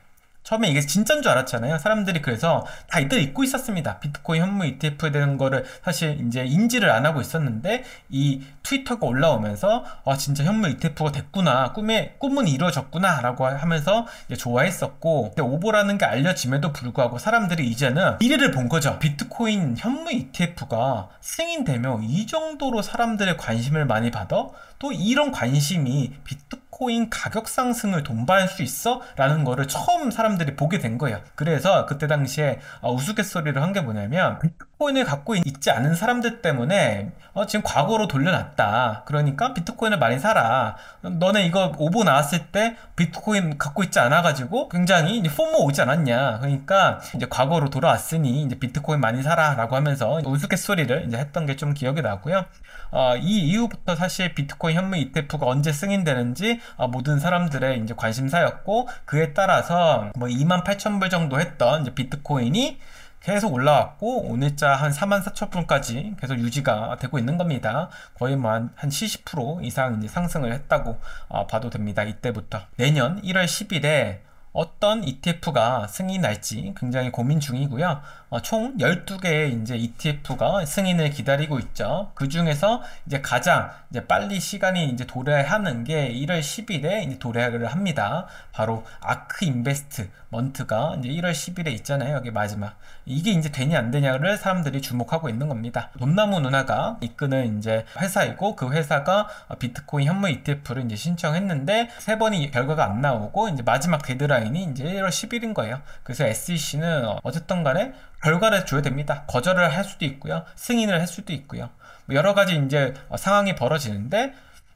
처음에 이게 진짜인 줄 알았잖아요. 사람들이 그래서 다 이들 잊고 있었습니다. 비트코인 현무 ETF에 대한 거를 사실 이제 인지를 안 하고 있었는데 이 트위터가 올라오면서 아 진짜 현무 ETF가 됐구나 꿈에 꿈은 이루어졌구나라고 하면서 좋아했었고 근데 오보라는 게 알려짐에도 불구하고 사람들이 이제는 미래를 본 거죠. 비트코인 현무 ETF가 승인되며 이 정도로 사람들의 관심을 많이 받아 또 이런 관심이 비트 코인 가격 상승을 동반할수 있어? 라는 거를 처음 사람들이 보게 된 거예요. 그래서 그때 당시에 아, 우스갯소리를 한 게 뭐냐면 그러니까 비트코인을 갖고 있지 않은 사람들 때문에 어, 지금 과거로 돌려놨다. 그러니까 비트코인을 많이 사라. 너네 이거 오보 나왔을 때 비트코인 갖고 있지 않아가지고 굉장히 이제 포모 오지 않았냐. 그러니까 이제 과거로 돌아왔으니 이제 비트코인 많이 사라라고 하면서 우스갯소리를 이제 했던 게 좀 기억이 나고요. 어, 이 이후부터 사실 비트코인 현무 e t f 가 언제 승인되는지 어, 모든 사람들의 이제 관심사였고 그에 따라서 뭐 2만 8천 불 정도 했던 이제 비트코인이 계속 올라왔고 오늘자 한 44,000분까지 계속 유지가 되고 있는 겁니다. 거의 뭐 한 70% 이상 이제 상승을 했다고 어, 봐도 됩니다. 이때부터 내년 1월 10일에 어떤 ETF가 승인할지 굉장히 고민 중이고요. 어, 총 12개의 이제 ETF가 승인을 기다리고 있죠. 그 중에서 이제 가장 이제 빨리 시간이 이제 도래하는 게 1월 10일에 이제 도래를 합니다. 바로 아크 인베스트먼트가 이제 1월 10일에 있잖아요. 여기 마지막. 이게 이제 되냐 안 되냐를 사람들이 주목하고 있는 겁니다. 돈나무 누나가 이끄는 이제 회사이고 그 회사가 비트코인 현무 ETF를 이제 신청했는데 세 번이 결과가 안 나오고 이제 마지막 데드라인 데드라인이 이제 1월 10일인 거예요. 그래서 SEC는 어, 어쨌든 간에 결과를 줘야 됩니다. 거절을 할 수도 있고요. 승인을 할 수도 있고요. 뭐 여러 가지 이제 어, 상황이 벌어지는데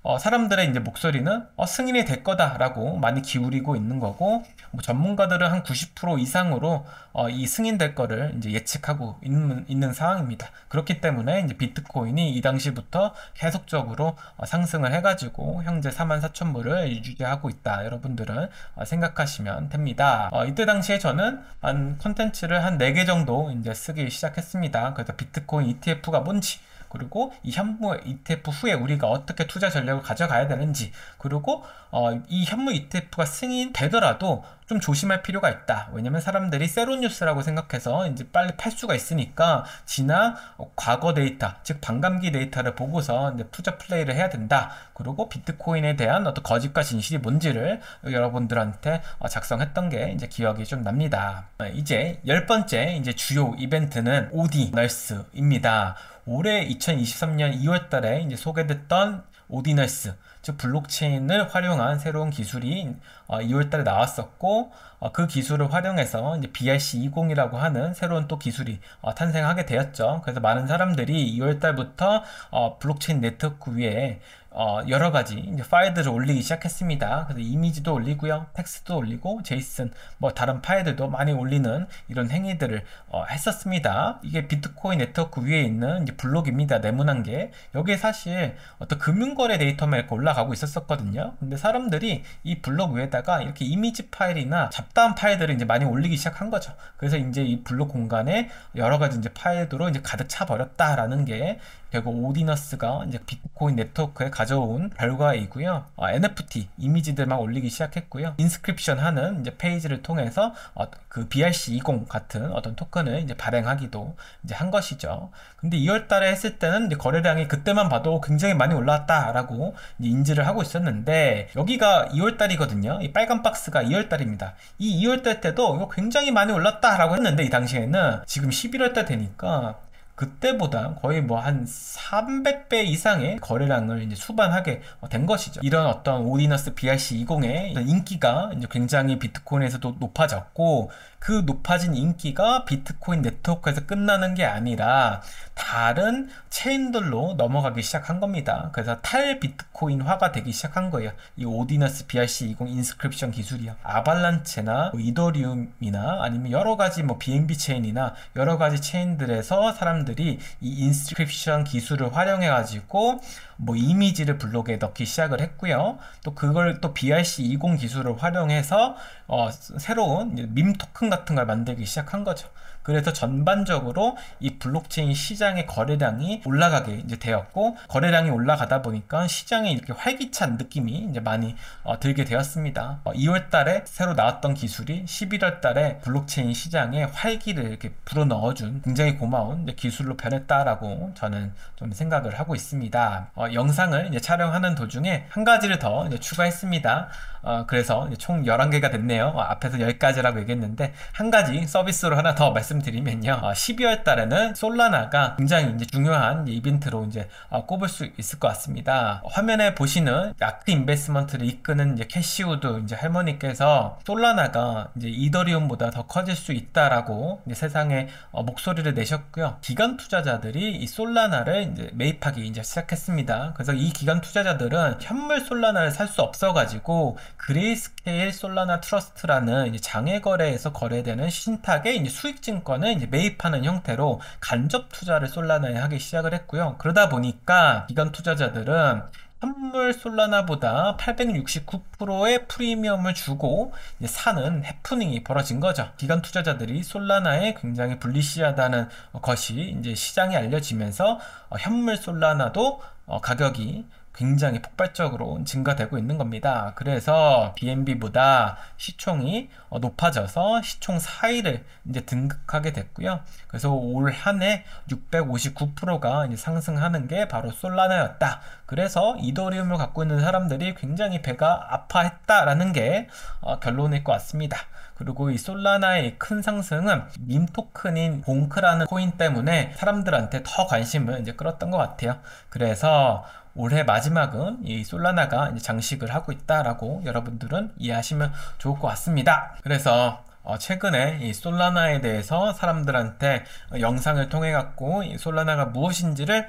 어, 사람들의 이제 목소리는 어, 승인이 될 거다라고 많이 기울이고 있는 거고 뭐 전문가들은 한 90% 이상으로 어, 이 승인될 거를 이제 예측하고 있는, 있는 상황입니다. 그렇기 때문에 이제 비트코인이 이 당시부터 계속적으로 어, 상승을 해가지고 현재 4만 4천 불을 유지하고 있다. 여러분들은 어, 생각하시면 됩니다. 어, 이때 당시에 저는 한 컨텐츠를 한 4개 정도 이제 쓰기 시작했습니다. 그래서 비트코인 ETF가 뭔지 그리고 이 현무 ETF 후에 우리가 어떻게 투자 전략을 가져가야 되는지 그리고 어, 이 현무 ETF가 승인되더라도 좀 조심할 필요가 있다. 왜냐면 사람들이 새로운뉴스라고 생각해서 이제 빨리 팔 수가 있으니까 지나 과거 데이터, 즉 반감기 데이터를 보고서 이제 투자 플레이를 해야 된다. 그리고 비트코인에 대한 어떤 거짓과 진실이 뭔지를 여러분들한테 어, 작성했던 게 이제 기억이 좀 납니다. 이제 열 번째 이제 주요 이벤트는 오디 널스입니다. 올해 2023년 2월 달에 이제 소개됐던 오디널스, 즉 블록체인을 활용한 새로운 기술이 2월 어, 달에 나왔었고 어, 그 기술을 활용해서 이제 BRC20이라고 하는 새로운 또 기술이 어, 탄생하게 되었죠. 그래서 많은 사람들이 2월 달부터 블록체인 네트워크 위에 어, 여러 가지 이제 파일들을 올리기 시작했습니다. 그래서 이미지도 올리고요, 텍스트도 올리고, 제이슨, 뭐 다른 파일들도 많이 올리는 이런 행위들을 어, 했었습니다. 이게 비트코인 네트워크 위에 있는 이제 블록입니다. 네모난 게 여기에 사실 어떤 금융거래 데이터만 이렇게 올라가고 있었었거든요. 근데 사람들이 이 블록 위에다가 이렇게 이미지 파일이나 잡다한 파일들을 이제 많이 올리기 시작한 거죠. 그래서 이제 이 블록 공간에 여러 가지 이제 파일들로 이제 가득 차 버렸다라는 게 결국 오디너스가 이제 비트코인 네트워크에 가져온 결과이고요. 어, NFT 이미지들 막 올리기 시작했고요. 인스크립션 하는 이제 페이지를 통해서 어, 그 BRC20 같은 어떤 토큰을 이제 발행하기도 이제 한 것이죠. 근데 2월 달에 했을 때는 이제 거래량이 그때만 봐도 굉장히 많이 올라왔다라고 인지를 하고 있었는데 여기가 2월 달이거든요. 이 빨간 박스가 2월 달입니다. 이 2월 달 때도 이거 굉장히 많이 올랐다라고 했는데 이 당시에는 지금 11월 달 되니까 그때보다 거의 뭐 한 300배 이상의 거래량을 이제 수반하게 된 것이죠. 이런 어떤 오디너스 BRC20의 인기가 이제 굉장히 비트코인에서도 높아졌고 그 높아진 인기가 비트코인 네트워크에서 끝나는 게 아니라 다른 체인들로 넘어가기 시작한 겁니다. 그래서 탈 비트코인화가 되기 시작한 거예요. 이 오디너스 BRC20 인스크립션 기술이요. 아발란체나 뭐 이더리움이나 아니면 여러 가지 뭐 BNB 체인이나 여러 가지 체인들에서 사람들이 이 인스크립션 기술을 활용해 가지고 뭐 이미지를 블록에 넣기 시작을 했고요. 또 그걸 또 BRC20 기술을 활용해서 어 새로운 밈 토큰 같은 걸 만들기 시작한 거죠. 그래서 전반적으로 이 블록체인 시장의 거래량이 올라가게 이제 되었고 거래량이 올라가다 보니까 시장에 이렇게 활기찬 느낌이 이제 많이 어, 들게 되었습니다. 어, 2월 달에 새로 나왔던 기술이 11월 달에 블록체인 시장에 활기를 이렇게 불어넣어준 굉장히 고마운 기술로 변했다라고 저는 좀 생각을 하고 있습니다. 어, 영상을 이제 촬영하는 도중에 한 가지를 더 추가했습니다. 어, 그래서 총 11개가 됐네요. 어, 앞에서 10가지라고 얘기했는데 한 가지 서비스로 하나 더 말씀드리면요. 어, 12월 달에는 솔라나가 굉장히 이제 중요한 이벤트로 이제 어, 꼽을 수 있을 것 같습니다. 화면에 보시는 악티 인베스먼트를 이끄는 이제 캐시우드 이제 할머니께서 솔라나가 이제 이더리움보다 더 커질 수 있다라고 세상에 어, 목소리를 내셨고요. 기간 투자자들이 이 솔라나를 이제 매입하기 이제 시작했습니다. 그래서 이 기간 투자자들은 현물 솔라나를 살 수 없어가지고 그레이스케일 솔라나 트러스트라는 장외 거래에서 거래되는 신탁의 수익 증권을 매입하는 형태로 간접 투자를 솔라나에 하기 시작을 했고요. 그러다 보니까 기관 투자자들은 선물 솔라나보다 869%의 프리미엄을 주고 사는 해프닝이 벌어진 거죠. 기관 투자자들이 솔라나에 굉장히 불리시하다는 것이 이제 시장에 알려지면서 어, 현물 솔라나도 어, 가격이 굉장히 폭발적으로 증가되고 있는 겁니다. 그래서 BNB보다 시총이 어, 높아져서 시총 4위를 이제 등극하게 됐고요. 그래서 올한해 659%가 상승하는 게 바로 솔라나였다. 그래서 이더리움을 갖고 있는 사람들이 굉장히 배가 아파했다라는 게 어, 결론일 것 같습니다. 그리고 이 솔라나의 큰 상승은 민 토큰인 봉크라는 코인 때문에 사람들한테 더 관심을 이제 끌었던 것 같아요. 그래서 올해 마지막은 이 솔라나가 장식을 하고 있다라고 여러분들은 이해하시면 좋을 것 같습니다. 그래서 어, 최근에 이 솔라나에 대해서 사람들한테 영상을 통해 갖고 이 솔라나가 무엇인지를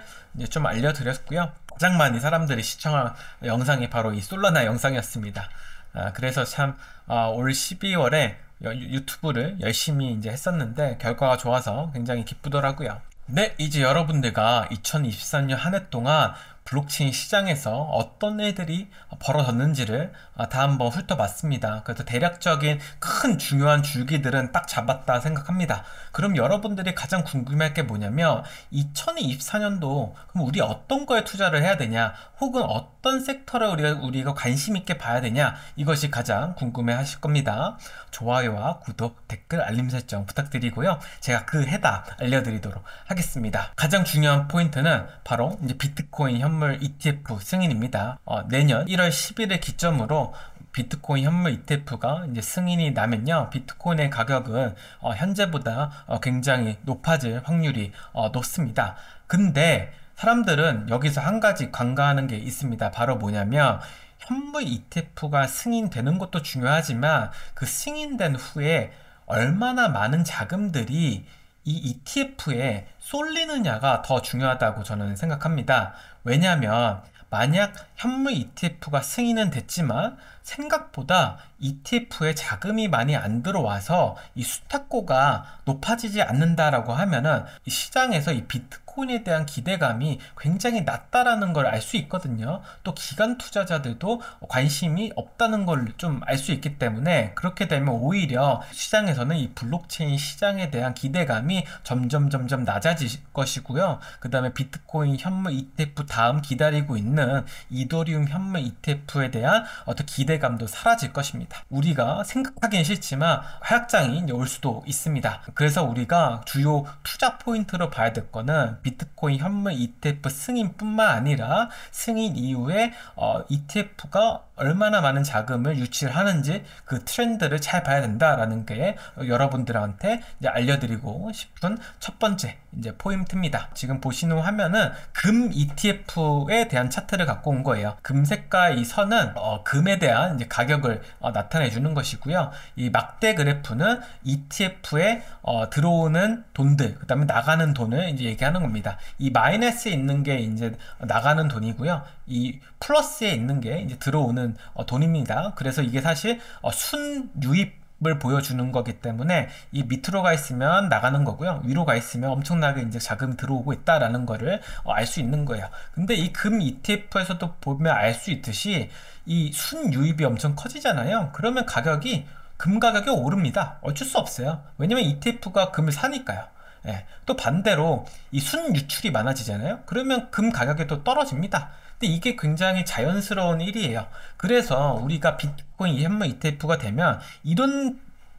좀 알려드렸고요. 가장 많이 사람들이 시청한 영상이 바로 이 솔라나 영상이었습니다. 아, 그래서 참올 아, 12월에 유튜브를 열심히 이제 했었는데 결과가 좋아서 굉장히 기쁘더라고요. 네, 이제 여러분들과 2023년 한 해 동안 블록체인 시장에서 어떤 애들이 벌어졌는지를 아, 다 한번 훑어봤습니다. 그래서 대략적인 큰 중요한 줄기들은 딱 잡았다 생각합니다. 그럼 여러분들이 가장 궁금할 게 뭐냐면 2024년도 그럼 우리 어떤 거에 투자를 해야 되냐 혹은 어떤 섹터를 우리가, 우리가 관심 있게 봐야 되냐 이것이 가장 궁금해 하실 겁니다. 좋아요와 구독, 댓글, 알림 설정 부탁드리고요. 제가 그 해답 알려드리도록 하겠습니다. 가장 중요한 포인트는 바로 이제 비트코인 현물 현물 ETF 승인입니다. 어, 내년 1월 10일을 기점으로 비트코인 현물 ETF가 이제 승인이 나면요. 비트코인의 가격은 어, 현재보다 어, 굉장히 높아질 확률이 어, 높습니다. 근데 사람들은 여기서 한 가지 관가하는 게 있습니다. 바로 뭐냐면 현물 ETF가 승인되는 것도 중요하지만 그 승인된 후에 얼마나 많은 자금들이 이 ETF에 쏠리느냐가 더 중요하다고 저는 생각합니다. 왜냐하면 만약 현무 ETF가 승인은 됐지만 생각보다 ETF에 자금이 많이 안 들어와서 이 수탁고가 높아지지 않는다라고 하면은 시장에서 이 비트 비트코인에 대한 기대감이 굉장히 낮다라는 걸 알 수 있거든요. 또 기간 투자자들도 관심이 없다는 걸 좀 알 수 있기 때문에 그렇게 되면 오히려 시장에서는 이 블록체인 시장에 대한 기대감이 점점 점점 낮아질 것이고요. 그 다음에 비트코인 현물 ETF 다음 기다리고 있는 이더리움 현물 ETF에 대한 어떤 기대감도 사라질 것입니다. 우리가 생각하기는 싫지만 하락장이 올 수도 있습니다. 그래서 우리가 주요 투자 포인트로 봐야 될 거는 비트코인 현물 ETF 승인뿐만 아니라 승인 이후에 어, ETF가 얼마나 많은 자금을 유치를 하는지 그 트렌드를 잘 봐야 된다라는 게 여러분들한테 이제 알려드리고 싶은 첫 번째 이제 포인트입니다. 지금 보시는 화면은 금 ETF에 대한 차트를 갖고 온 거예요. 금색과 이 선은 어, 금에 대한 이제 가격을 어, 나타내 주는 것이고요. 이 막대 그래프는 ETF에 어, 들어오는 돈들, 그다음에 나가는 돈을 이제 얘기하는 겁니다. 이 마이너스에 있는 게 이제 나가는 돈이고요. 이 플러스에 있는 게 이제 들어오는 있는 어, 돈입니다. 그래서 이게 사실 어, 순유입 을 보여주는 거기 때문에 이 밑으로 가 있으면 나가는 거고요 위로 가 있으면 엄청나게 이제 자금 들어오고 있다라는 거를 어, 알수 있는 거예요 근데 이 금 ETF에서도 보면 알 수 있듯이 이 순유입이 엄청 커지잖아요 그러면 가격이 금 가격이 오릅니다 어쩔 수 없어요 왜냐면 ETF가 금을 사니까요 예, 또 반대로 이 순유출이 많아지잖아요 그러면 금 가격이 또 떨어집니다 근데 이게 굉장히 자연스러운 일이에요. 그래서 우리가 비트코인 이 현물 ETF가 되면 이런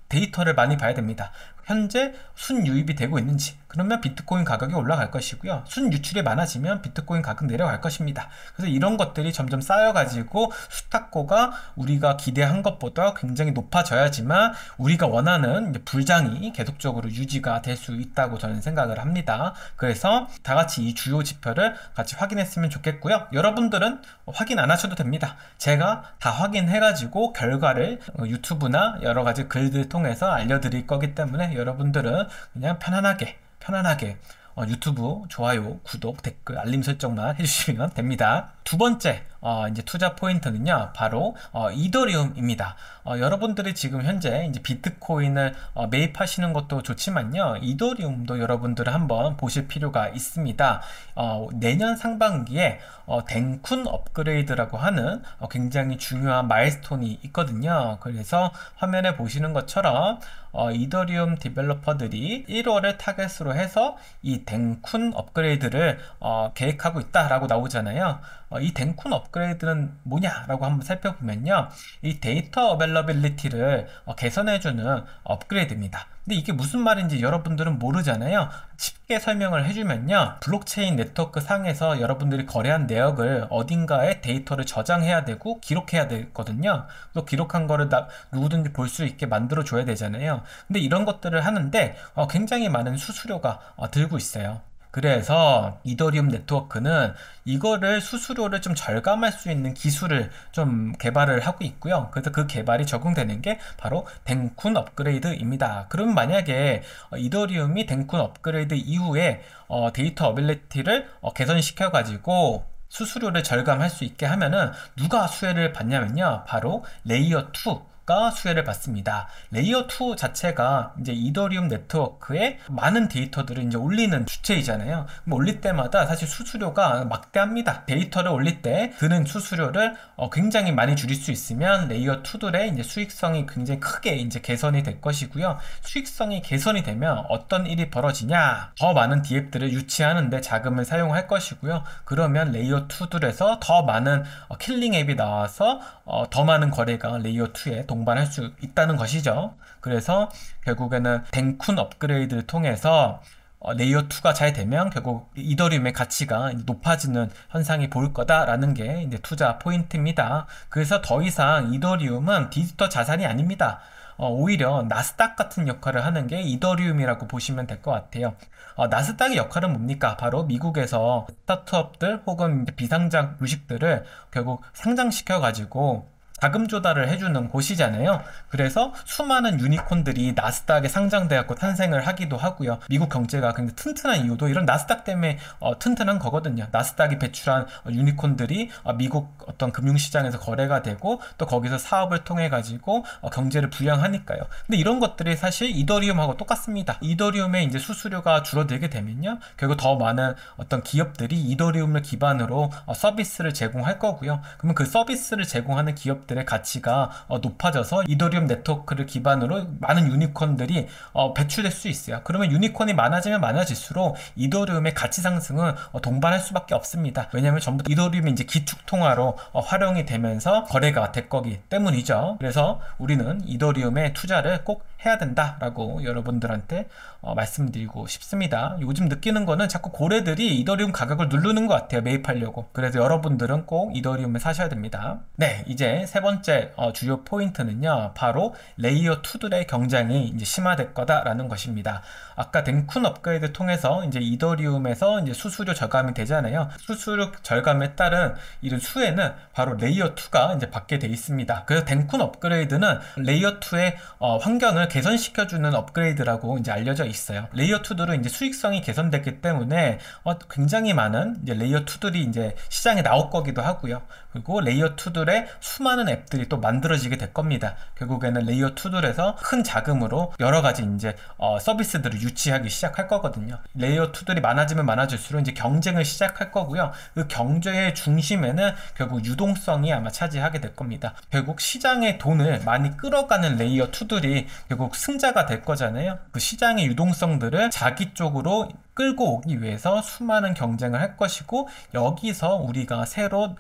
데이터를 많이 봐야 됩니다. 현재 순유입이 되고 있는지 그러면 비트코인 가격이 올라갈 것이고요. 순 유출이 많아지면 비트코인 가격 내려갈 것입니다. 그래서 이런 것들이 점점 쌓여가지고 수탁고가 우리가 기대한 것보다 굉장히 높아져야지만 우리가 원하는 불장이 계속적으로 유지가 될 수 있다고 저는 생각을 합니다. 그래서 다 같이 이 주요 지표를 같이 확인했으면 좋겠고요. 여러분들은 확인 안 하셔도 됩니다. 제가 다 확인해가지고 결과를 유튜브나 여러 가지 글들 통해서 알려드릴 거기 때문에 여러분들은 그냥 편안하게 편안하게 어, 유튜브 좋아요, 구독, 댓글, 알림 설정만 해주시면 됩니다. 두 번째 어, 이제 투자 포인트는요, 바로 어, 이더리움입니다. 어, 여러분들이 지금 현재 이제 비트코인을 어, 매입하시는 것도 좋지만요, 이더리움도 여러분들 한번 보실 필요가 있습니다. 어, 내년 상반기에 덴쿤 업그레이드라고 하는 굉장히 중요한 마일스톤이 있거든요. 그래서 화면에 보시는 것처럼 어, 이더리움 디벨로퍼들이 1월을 타겟으로 해서 이 댕쿤 업그레이드를 어, 계획하고 있다라고 나오잖아요. 어, 이 댕쿤 업그레이드는 뭐냐라고 한번 살펴보면요. 이 데이터 어벨러빌리티를 어, 개선해주는 업그레이드입니다. 근데 이게 무슨 말인지 여러분들은 모르잖아요. 쉽게 설명을 해주면요. 블록체인 네트워크 상에서 여러분들이 거래한 내역을 어딘가에 데이터를 저장해야 되고 기록해야 되거든요. 또 기록한 거를 누구든지 볼 수 있게 만들어줘야 되잖아요. 근데 이런 것들을 하는데 어, 굉장히 많은 수수료가 들고 있어요. 그래서 이더리움 네트워크는 이거를 수수료를 좀 절감할 수 있는 기술을 좀 개발을 하고 있고요. 그래서 그 개발이 적용되는 게 바로 댕쿤 업그레이드입니다. 그럼 만약에 어, 이더리움이 댕쿤 업그레이드 이후에 어, 데이터 어빌리티를 어, 개선시켜 가지고 수수료를 절감할 수 있게 하면은 누가 수혜를 받냐면요. 바로 레이어 2가 수혜를 받습니다. 레이어 2 자체가 이제 이더리움 네트워크에 많은 데이터들을 이제 올리는 주체이잖아요. 올릴 때마다 사실 수수료가 막대합니다. 데이터를 올릴 때 드는 수수료를 어 굉장히 많이 줄일 수 있으면 레이어 2들의 이제 수익성이 굉장히 크게 이제 개선이 될 것이고요. 수익성이 개선이 되면 어떤 일이 벌어지냐? 더 많은 디앱들을 유치하는데 자금을 사용할 것이고요. 그러면 레이어 2들에서 더 많은 어 킬링 앱이 나와서 어, 더 많은 거래가 레이어 2에 동반할 수 있다는 것이죠. 그래서 결국에는 댕쿤 업그레이드를 통해서 어, 레이어 2가 잘 되면 결국 이더리움의 가치가 높아지는 현상이 보일 거다라는 게 이제 투자 포인트입니다. 그래서 더 이상 이더리움은 디지털 자산이 아닙니다. 어, 오히려 나스닥 같은 역할을 하는 게 이더리움이라고 보시면 될 것 같아요. 어, 나스닥의 역할은 뭡니까? 바로 미국에서 스타트업들 혹은 비상장 주식들을 결국 상장시켜가지고 자금 조달을 해주는 곳이잖아요. 그래서 수많은 유니콘들이 나스닥에 상장되었고 탄생을 하기도 하고요. 미국 경제가 굉장히 튼튼한 이유도 이런 나스닥 때문에 어, 튼튼한 거거든요. 나스닥이 배출한 어, 유니콘들이 어, 미국 어떤 금융시장에서 거래가 되고 또 거기서 사업을 통해 가지고 어, 경제를 부양하니까요. 근데 이런 것들이 사실 이더리움하고 똑같습니다. 이더리움의 이제 수수료가 줄어들게 되면요. 결국 더 많은 어떤 기업들이 이더리움을 기반으로 어, 서비스를 제공할 거고요. 그러면 그 서비스를 제공하는 기업 기업들의 가치가 어, 높아져서 이더리움 네트워크를 기반으로 많은 유니콘들이 어, 배출될 수 있어요. 그러면 유니콘이 많아지면 많아질수록 이더리움의 가치 상승은 어, 동반할 수밖에 없습니다. 왜냐하면 전부 이더리움이 이제 기축 통화로 활용이 되면서 거래가 될 거기 때문이죠. 그래서 우리는 이더리움에 투자를 꼭 해야 된다라고 여러분들한테 어, 말씀드리고 싶습니다. 요즘 느끼는 거는 자꾸 고래들이 이더리움 가격을 누르는 것 같아요. 매입하려고. 그래서 여러분들은 꼭 이더리움을 사셔야 됩니다. 네, 이제 세 번째 어, 주요 포인트는요. 바로 레이어 2들의 경쟁이 이제 심화될 거다라는 것입니다. 아까 덴쿤 업그레이드 통해서 이제 이더리움에서 이제 수수료 절감이 되잖아요. 수수료 절감에 따른 이런 수혜는 바로 레이어 2가 이제 받게 돼 있습니다. 그래서 덴쿤 업그레이드는 레이어 2의 어, 환경을 개선시켜주는 업그레이드라고 이제 알려져 있어요. 레이어 2들은 이제 수익성이 개선됐기 때문에 어, 굉장히 많은 이제 레이어 2들이 이제 시장에 나올 거기도 하고요. 그리고 레이어 2들의 수많은 앱들이 또 만들어지게 될 겁니다. 결국에는 레이어 2들에서 큰 자금으로 여러 가지 이제 어, 서비스들을 유치하기 시작할 거거든요. 레이어 2들이 많아지면 많아질수록 이제 경쟁을 시작할 거고요. 그경제의 중심에는 결국 유동성이 아마 차지하게 될 겁니다. 결국 시장의 돈을 많이 끌어가는 레이어 2들이 결국 승자가 될 거잖아요. 그 시장의 유동성들을 자기 쪽으로 끌고 오기 위해서 수많은 경쟁을 할 것이고 여기서 우리가 새로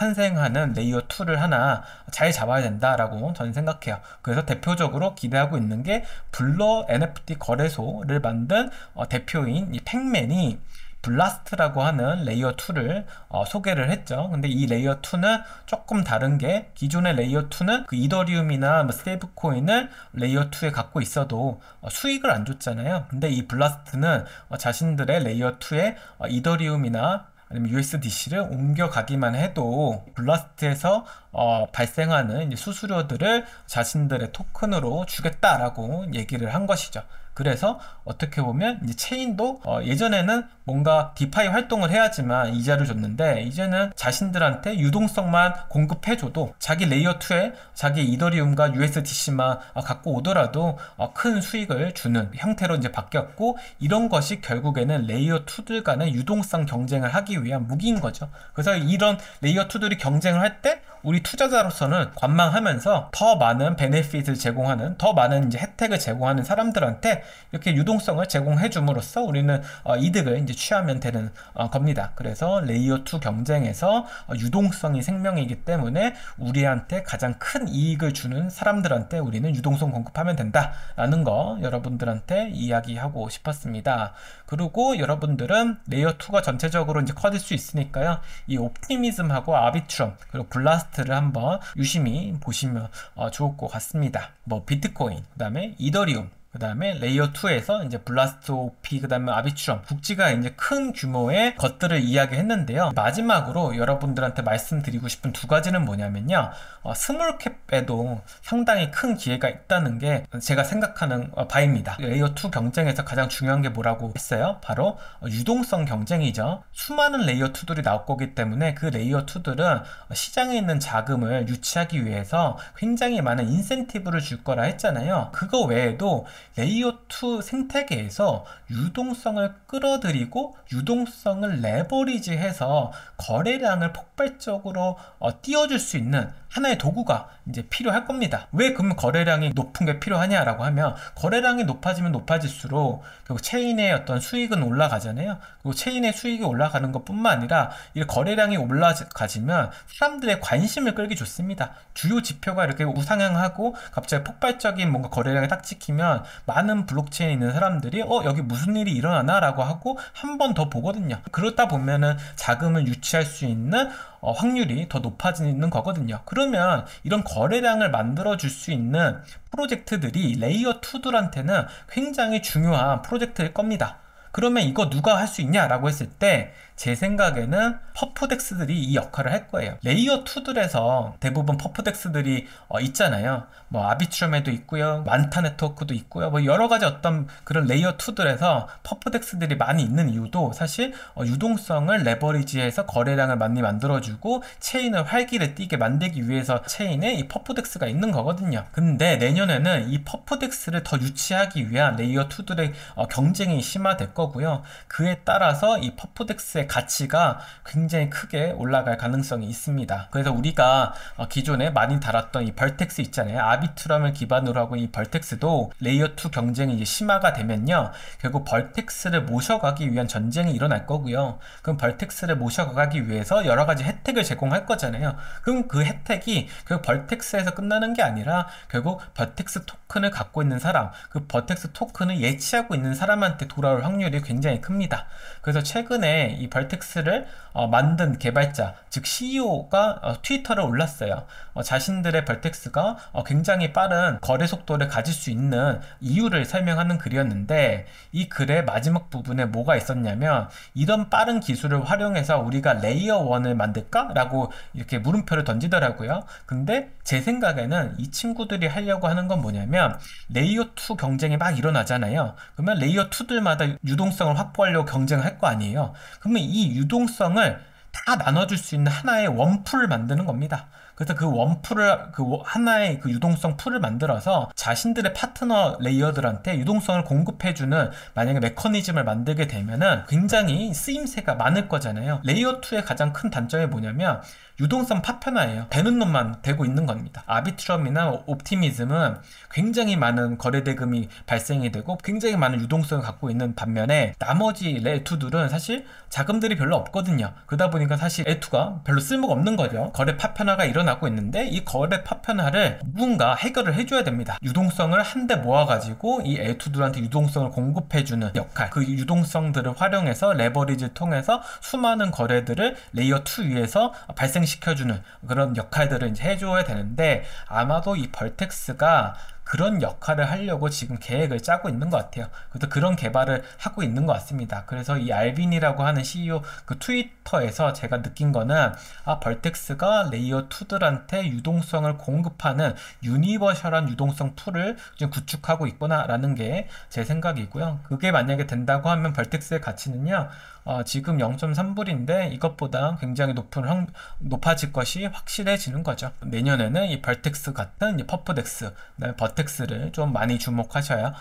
탄생하는 레이어 2를 하나 잘 잡아야 된다라고 저는 생각해요. 그래서 대표적으로 기대하고 있는 게 블러 NFT 거래소를 만든 어, 대표인 이 팩맨이 블라스트라고 하는 레이어 2를 어, 소개를 했죠. 근데 이 레이어 2는 조금 다른 게 기존의 레이어 2는 그 이더리움이나 뭐 세이브코인을 레이어 2에 갖고 있어도 어, 수익을 안 줬잖아요. 근데 이 블라스트는 어, 자신들의 레이어 2에 어, 이더리움이나 아니면 USDC를 옮겨가기만 해도 블라스트에서 어, 발생하는 수수료들을 자신들의 토큰으로 주겠다라고 얘기를 한 것이죠. 그래서 어떻게 보면 이제 체인도 어 예전에는 뭔가 디파이 활동을 해야지만 이자를 줬는데 이제는 자신들한테 유동성만 공급해줘도 자기 레이어 2에 자기 이더리움과 USDC만 어, 갖고 오더라도 어, 큰 수익을 주는 형태로 이제 바뀌었고 이런 것이 결국에는 레이어 2들 간의 유동성 경쟁을 하기 위한 무기인 거죠. 그래서 이런 레이어 2들이 경쟁을 할때 우리 투자자로서는 관망하면서 더 많은 베네핏을 제공하는 더 많은 이제 혜택을 제공하는 사람들한테 이렇게 유동성을 제공해 줌으로써 우리는 어, 이득을 이제 취하면 되는 어, 겁니다. 그래서 레이어 2 경쟁에서 어, 유동성이 생명이기 때문에 우리한테 가장 큰 이익을 주는 사람들한테 우리는 유동성 공급하면 된다라는 거 여러분들한테 이야기하고 싶었습니다. 그리고 여러분들은 레이어 2가 전체적으로 이제 커질 수 있으니까요. 이 옵티미즘하고 아비트럼 그리고 블라스 차트를 한번 유심히 보시면 어, 좋을 것 같습니다. 뭐 비트코인, 그다음에 이더리움 그 다음에 레이어 2에서 이제 블라스트 오피 그 다음에 아비추럼 국지가 이제 큰 규모의 것들을 이야기했는데요. 마지막으로 여러분들한테 말씀드리고 싶은 두 가지는 뭐냐면요. 어, 스몰캡에도 상당히 큰 기회가 있다는 게 제가 생각하는 어, 바입니다. 레이어 2 경쟁에서 가장 중요한 게 뭐라고 했어요? 바로 어, 유동성 경쟁이죠. 수많은 레이어 2들이 나올 거기 때문에 그 레이어 2들은 시장에 있는 자금을 유치하기 위해서 굉장히 많은 인센티브를 줄 거라 했잖아요. 그거 외에도 레이어2 생태계에서 유동성을 끌어들이고 유동성을 레버리지해서 거래량을 폭발적으로 어, 띄워줄 수 있는 하나의 도구가 이제 필요할 겁니다. 왜 그럼 거래량이 높은 게 필요하냐라고 하면 거래량이 높아지면 높아질수록 결국 그 체인의 어떤 수익은 올라가잖아요. 그리고 체인의 수익이 올라가는 것뿐만 아니라 이 거래량이 올라가지면 사람들의 관심을 끌기 좋습니다. 주요 지표가 이렇게 우상향하고 갑자기 폭발적인 뭔가 거래량이 딱 찍히면 많은 블록체인 있는 사람들이 어 여기 무슨 일이 일어나나라고 하고 한 번 더 보거든요. 그렇다 보면은 자금을 유치할 수 있는 어, 확률이 더 높아지는 거거든요. 그러면 이런 거래량을 만들어 줄 수 있는 프로젝트들이 레이어 2들한테는 굉장히 중요한 프로젝트일 겁니다. 그러면 이거 누가 할 수 있냐라고 했을 때제 생각에는 퍼프덱스들이 이 역할을 할 거예요. 레이어 2들에서 대부분 퍼프덱스들이 어, 있잖아요. 뭐 아비트럼에도 있고요. 만타 네트워크도 있고요. 뭐 여러 가지 어떤 그런 레이어 2들에서 퍼프덱스들이 많이 있는 이유도 사실 어, 유동성을 레버리지해서 거래량을 많이 만들어주고 체인을 활기를 띠게 만들기 위해서 체인에 이 퍼프덱스가 있는 거거든요. 근데 내년에는 이 퍼프덱스를 더 유치하기 위한 레이어 2들의 어, 경쟁이 심화될 거고요. 그에 따라서 이 퍼프덱스의 가치가 굉장히 크게 올라갈 가능성이 있습니다. 그래서 우리가 어, 기존에 많이 달았던 이 벌텍스 있잖아요. 아비투럼을 기반으로 하고 이 벌텍스도 레이어 2 경쟁이 이제 심화가 되면요. 결국 벌텍스를 모셔가기 위한 전쟁이 일어날 거고요. 그럼 벌텍스를 모셔가기 위해서 여러 가지 혜택을 제공할 거잖아요. 그럼 그 혜택이 결국 벌텍스에서 끝나는 게 아니라 결국 벌텍스 토큰을 갖고 있는 사람, 그 벌텍스 토큰을 예치하고 있는 사람한테 돌아올 확률이 굉장히 큽니다. 그래서 최근에 이 벌, 벌텍스를 어, 만든 개발자, 즉 CEO가 어, 트위터를 올랐어요. 어, 자신들의 벌텍스가 어, 굉장히 빠른 거래 속도를 가질 수 있는 이유를 설명하는 글이었는데 이 글의 마지막 부분에 뭐가 있었냐면 이런 빠른 기술을 활용해서 우리가 레이어 1을 만들까? 라고 이렇게 물음표를 던지더라고요. 근데 제 생각에는 이 친구들이 하려고 하는 건 뭐냐면 레이어 2 경쟁이 막 일어나잖아요. 그러면 레이어 2들마다 유동성을 확보하려고 경쟁할 거 아니에요. 그러면 이 유동성을 세상을 다 나눠줄 수 있는 하나의 원풀을 만드는 겁니다. 그래서 그 원풀을 그 하나의 그 유동성 풀을 만들어서 자신들의 파트너 레이어들한테 유동성을 공급해주는 만약에 메커니즘을 만들게 되면은 굉장히 쓰임새가 많을 거잖아요. 레이어 2의 가장 큰 단점이 뭐냐면 유동성 파편화예요. 되는 놈만 되고 있는 겁니다. 아비트럼이나 옵티미즘은 굉장히 많은 거래 대금이 발생이 되고 굉장히 많은 유동성을 갖고 있는 반면에 나머지 레투들은 사실 자금들이 별로 없거든요. 그러다 보니까 사실 에투가 별로 쓸모가 없는 거죠. 거래 파편화가 일어나고 있는데 이 거래 파편화를 누군가 해결을 해줘야 됩니다. 유동성을 한데 모아가지고 이 에투들한테 유동성을 공급해주는 역할 그 유동성들을 활용해서 레버리지 통해서 수많은 거래들을 레이어 2 위에서 발생 시 시켜주는 그런 역할들을 이제 해줘야 되는데 아마도 이 벌텍스가 그런 역할을 하려고 지금 계획을 짜고 있는 것 같아요. 그래서 그런 개발을 하고 있는 것 같습니다. 그래서 이 알빈이라고 하는 CEO 그 트위터에서 제가 느낀 거는 아 벌텍스가 레이어 2들한테 유동성을 공급하는 유니버셜한 유동성 풀을 지금 구축하고 있구나라는 게 제 생각이고요. 그게 만약에 된다고 하면 벌텍스의 가치는요. 어, 지금 0.3불인데 이것보다 굉장히 높은 확, 높아질 것이 확실해지는 거죠. 내년에는 이 벌텍스 같은 이 퍼프덱스, 버텍 버텍스를 좀 많이 주목하셔야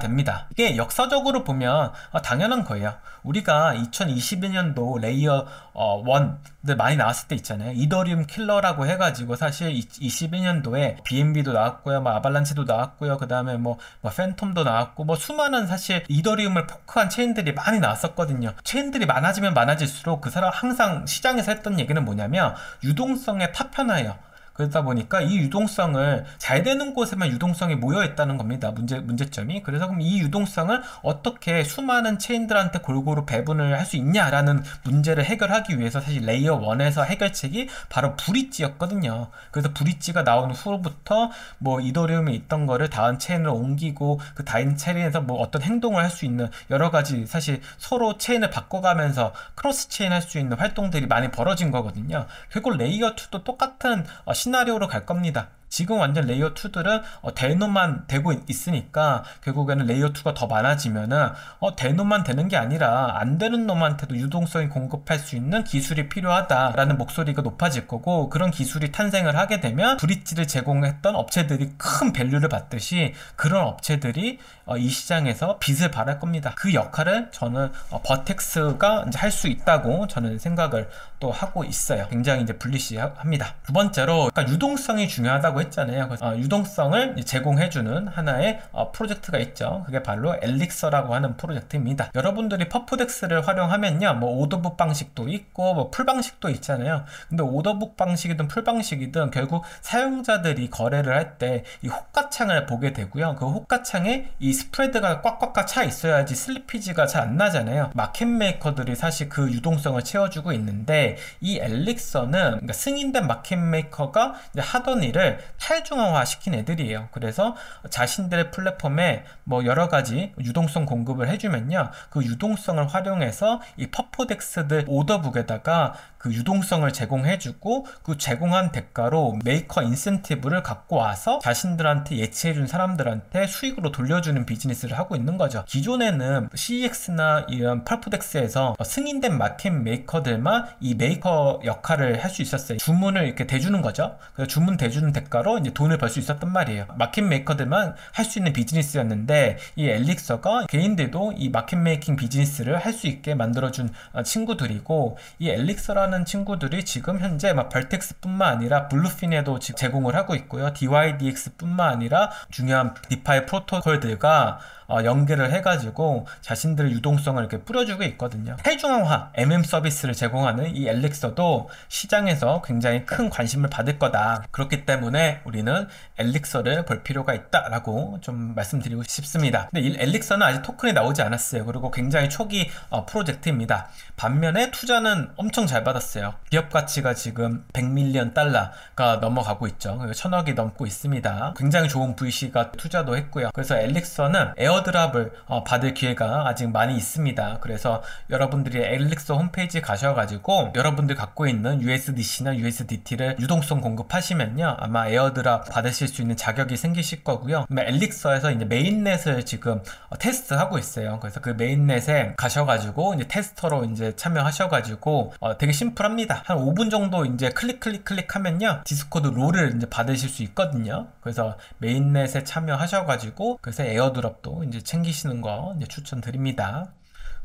됩니다. 이게 역사적으로 보면 어, 당연한 거예요. 우리가 2022년도 레이어 1들 어, 많이 나왔을 때 있잖아요. 이더리움 킬러라고 해가지고 사실 22년도에 BNB도 나왔고요, 뭐 아발란치도 나왔고요, 그 다음에 뭐, 뭐 팬텀도 나왔고 뭐 수많은 사실 이더리움을 포크한 체인들이 많이 나왔었거든요. 체인들이 많아지면 많아질수록 그 사람 항상 시장에서 했던 얘기는 뭐냐면 유동성의 파편화예요. 그러다 보니까 이 유동성을 잘 되는 곳에만 유동성이 모여 있다는 겁니다. 문제 문제점이. 그래서 그럼 이 유동성을 어떻게 수많은 체인들한테 골고루 배분을 할 수 있냐라는 문제를 해결하기 위해서 사실 레이어 1에서 해결책이 바로 브릿지였거든요. 그래서 브릿지가 나온 후로부터 뭐 이더리움에 있던 거를 다음 체인으로 옮기고 그 다음 체인에서 뭐 어떤 행동을 할 수 있는 여러 가지 사실 서로 체인을 바꿔가면서 크로스 체인 할 수 있는 활동들이 많이 벌어진 거거든요. 결국 레이어 2도 똑같은 어, 시나리오로 갈 겁니다. 지금 완전 레이어 2들은 어, 대노만 되고 있으니까 결국에는 레이어 2가 더 많아지면은 어, 대노만 되는 게 아니라 안 되는 놈한테도 유동성이 공급할 수 있는 기술이 필요하다라는 목소리가 높아질 거고 그런 기술이 탄생을 하게 되면 브릿지를 제공했던 업체들이 큰 밸류를 받듯이 그런 업체들이 어, 이 시장에서 빚을 발할 겁니다. 그 역할을 저는 어, 버텍스가 이제 할 수 있다고 저는 생각을 또 하고 있어요. 굉장히 이제 불리시합니다. 두 번째로 그러니까 유동성이 중요하다고 했잖아요. 어, 유동성을 제공해주는 하나의 어, 프로젝트가 있죠. 그게 바로 엘릭서라고 하는 프로젝트입니다. 여러분들이 퍼프덱스를 활용하면요. 뭐 오더북 방식도 있고 뭐 풀 방식도 있잖아요. 근데 오더북 방식이든 풀 방식이든 결국 사용자들이 거래를 할 때 이 호가창을 보게 되고요. 그 호가창에 이 스프레드가 꽉꽉꽉 차 있어야지 슬리피지가 잘 안 나잖아요. 마켓 메이커들이 사실 그 유동성을 채워주고 있는데 이 엘릭서는 그러니까 승인된 마켓 메이커가 하던 일을 탈중앙화 시킨 애들이에요. 그래서 자신들의 플랫폼에 뭐 여러 가지 유동성 공급을 해주면요. 그 유동성을 활용해서 이 퍼포덱스들 오더북에다가 그 유동성을 제공해주고 그 제공한 대가로 메이커 인센티브를 갖고 와서 자신들한테 예치해준 사람들한테 수익으로 돌려주는 비즈니스를 하고 있는 거죠. 기존에는 CEX나 이런 퍼포덱스에서 승인된 마켓 메이커들만 이 메이커 역할을 할 수 있었어요. 주문을 이렇게 대주는 거죠. 그래서 주문 대주는 대가로 결과로 이제 돈을 벌 수 있었단 말이에요. 마켓 메이커들만 할 수 있는 비즈니스였는데 이 엘릭서가 개인들도 이 마켓 메이킹 비즈니스를 할 수 있게 만들어준 어, 친구들이고 이 엘릭서라는 친구들이 지금 현재 막 벌텍스뿐만 아니라 블루핀에도 제공을 하고 있고요. DYDX뿐만 아니라 중요한 디파이 프로토콜들과 어, 연계를 해가지고 자신들의 유동성을 이렇게 뿌려주고 있거든요. 해중앙화 MM 서비스를 제공하는 이 엘릭서도 시장에서 굉장히 큰 관심을 받을 거다. 그렇기 때문에 우리는 엘릭서를 볼 필요가 있다라고 좀 말씀드리고 싶습니다. 근데 이 엘릭서는 아직 토큰이 나오지 않았어요. 그리고 굉장히 초기 어, 프로젝트입니다. 반면에 투자는 엄청 잘 받았어요. 기업 가치가 지금 100밀리언 달러가 넘어가고 있죠. 천억이 넘고 있습니다. 굉장히 좋은 VC가 투자도 했고요. 그래서 엘릭서는 에어 에어드랍을 어, 받을 기회가 아직 많이 있습니다. 그래서 여러분들이 엘릭스 홈페이지 가셔가지고 여러분들 갖고 있는 USDC나 USDT를 유동성 공급하시면요. 아마 에어드랍 받으실 수 있는 자격이 생기실 거고요. 엘릭서에서 이제 메인넷을 지금 어, 테스트하고 있어요. 그래서 그 메인넷에 가셔가지고 이제 테스터로 이제 참여하셔가지고 어, 되게 심플합니다. 한 5분 정도 이제 클릭 클릭 클릭하면요. 디스코드 롤을 이제 받으실 수 있거든요. 그래서 메인넷에 참여하셔가지고 그래서 에어드랍도 이제 챙기시는 거 이제 추천드립니다.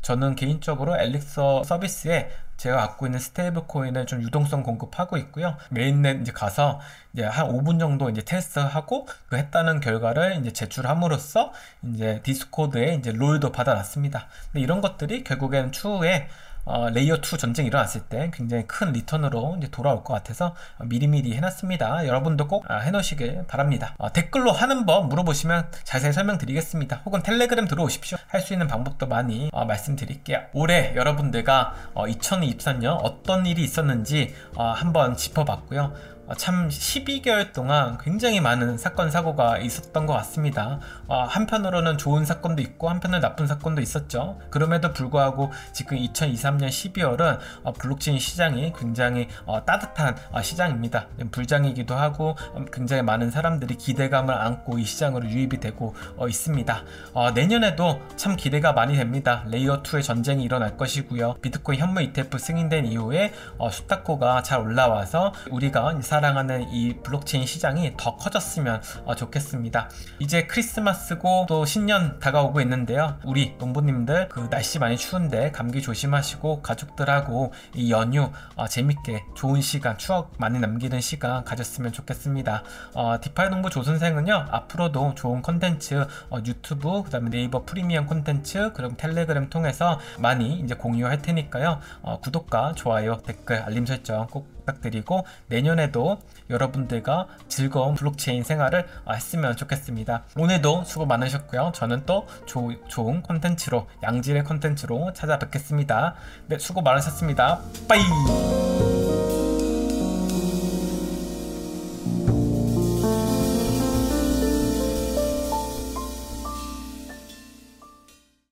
저는 개인적으로 엘릭서 서비스에 제가 갖고 있는 스테이블 코인을 좀 유동성 공급하고 있고요. 메인넷 이제 가서 이제 한 5분 정도 이제 테스트하고 그 했다는 결과를 이제 제출함으로써 이제 디스코드에 이제 롤도 받아놨습니다. 근데 이런 것들이 결국엔 추후에 어, 레이어 2 전쟁이 일어났을 때 굉장히 큰 리턴으로 이제 돌아올 것 같아서 미리미리 해놨습니다. 여러분도 꼭 아, 해놓으시길 바랍니다. 어, 댓글로 하는 법 물어보시면 자세히 설명드리겠습니다. 혹은 텔레그램 들어오십시오. 할 수 있는 방법도 많이 어, 말씀드릴게요. 올해 여러분들과 2023년 어, 어떤 일이 있었는지 어, 한번 짚어봤고요. 아, 참 12개월 동안 굉장히 많은 사건 사고가 있었던 것 같습니다. 어, 한편으로는 좋은 사건도 있고 한편으로 나쁜 사건도 있었죠. 그럼에도 불구하고 지금 2023년 12월은 어, 블록체인 시장이 굉장히 어, 따뜻한 시장입니다. 불장이기도 하고 음, 굉장히 많은 사람들이 기대감을 안고 이 시장으로 유입이 되고 있습니다. 내년에도 참 기대가 많이 됩니다. 레이어 2의 전쟁이 일어날 것이고요. 비트코인 현무 ETF 승인된 이후에 수타코가 잘 올라와서 우리가 사 사랑하는 이 블록체인 시장이 더 커졌으면 어, 좋겠습니다. 이제 크리스마스고 또 신년 다가오고 있는데요. 우리 농부님들 그 날씨 많이 추운데 감기 조심하시고 가족들하고 이 연휴 어, 재밌게 좋은 시간 추억 많이 남기는 시간 가졌으면 좋겠습니다. 어, 디파이 농부 조선생은요 앞으로도 좋은 컨텐츠 어, 유튜브 그다음에 네이버 프리미엄 컨텐츠 그럼 텔레그램 통해서 많이 이제 공유할 테니까요 어, 구독과 좋아요 댓글 알림 설정 꼭 부탁드리고 내년에도 여러분들과 즐거운 블록체인 생활을 했으면 좋겠습니다. 오늘도 수고 많으셨고요. 저는 또 조, 좋은 컨텐츠로 양질의 컨텐츠로 찾아뵙겠습니다. 네, 수고 많으셨습니다. 빠이!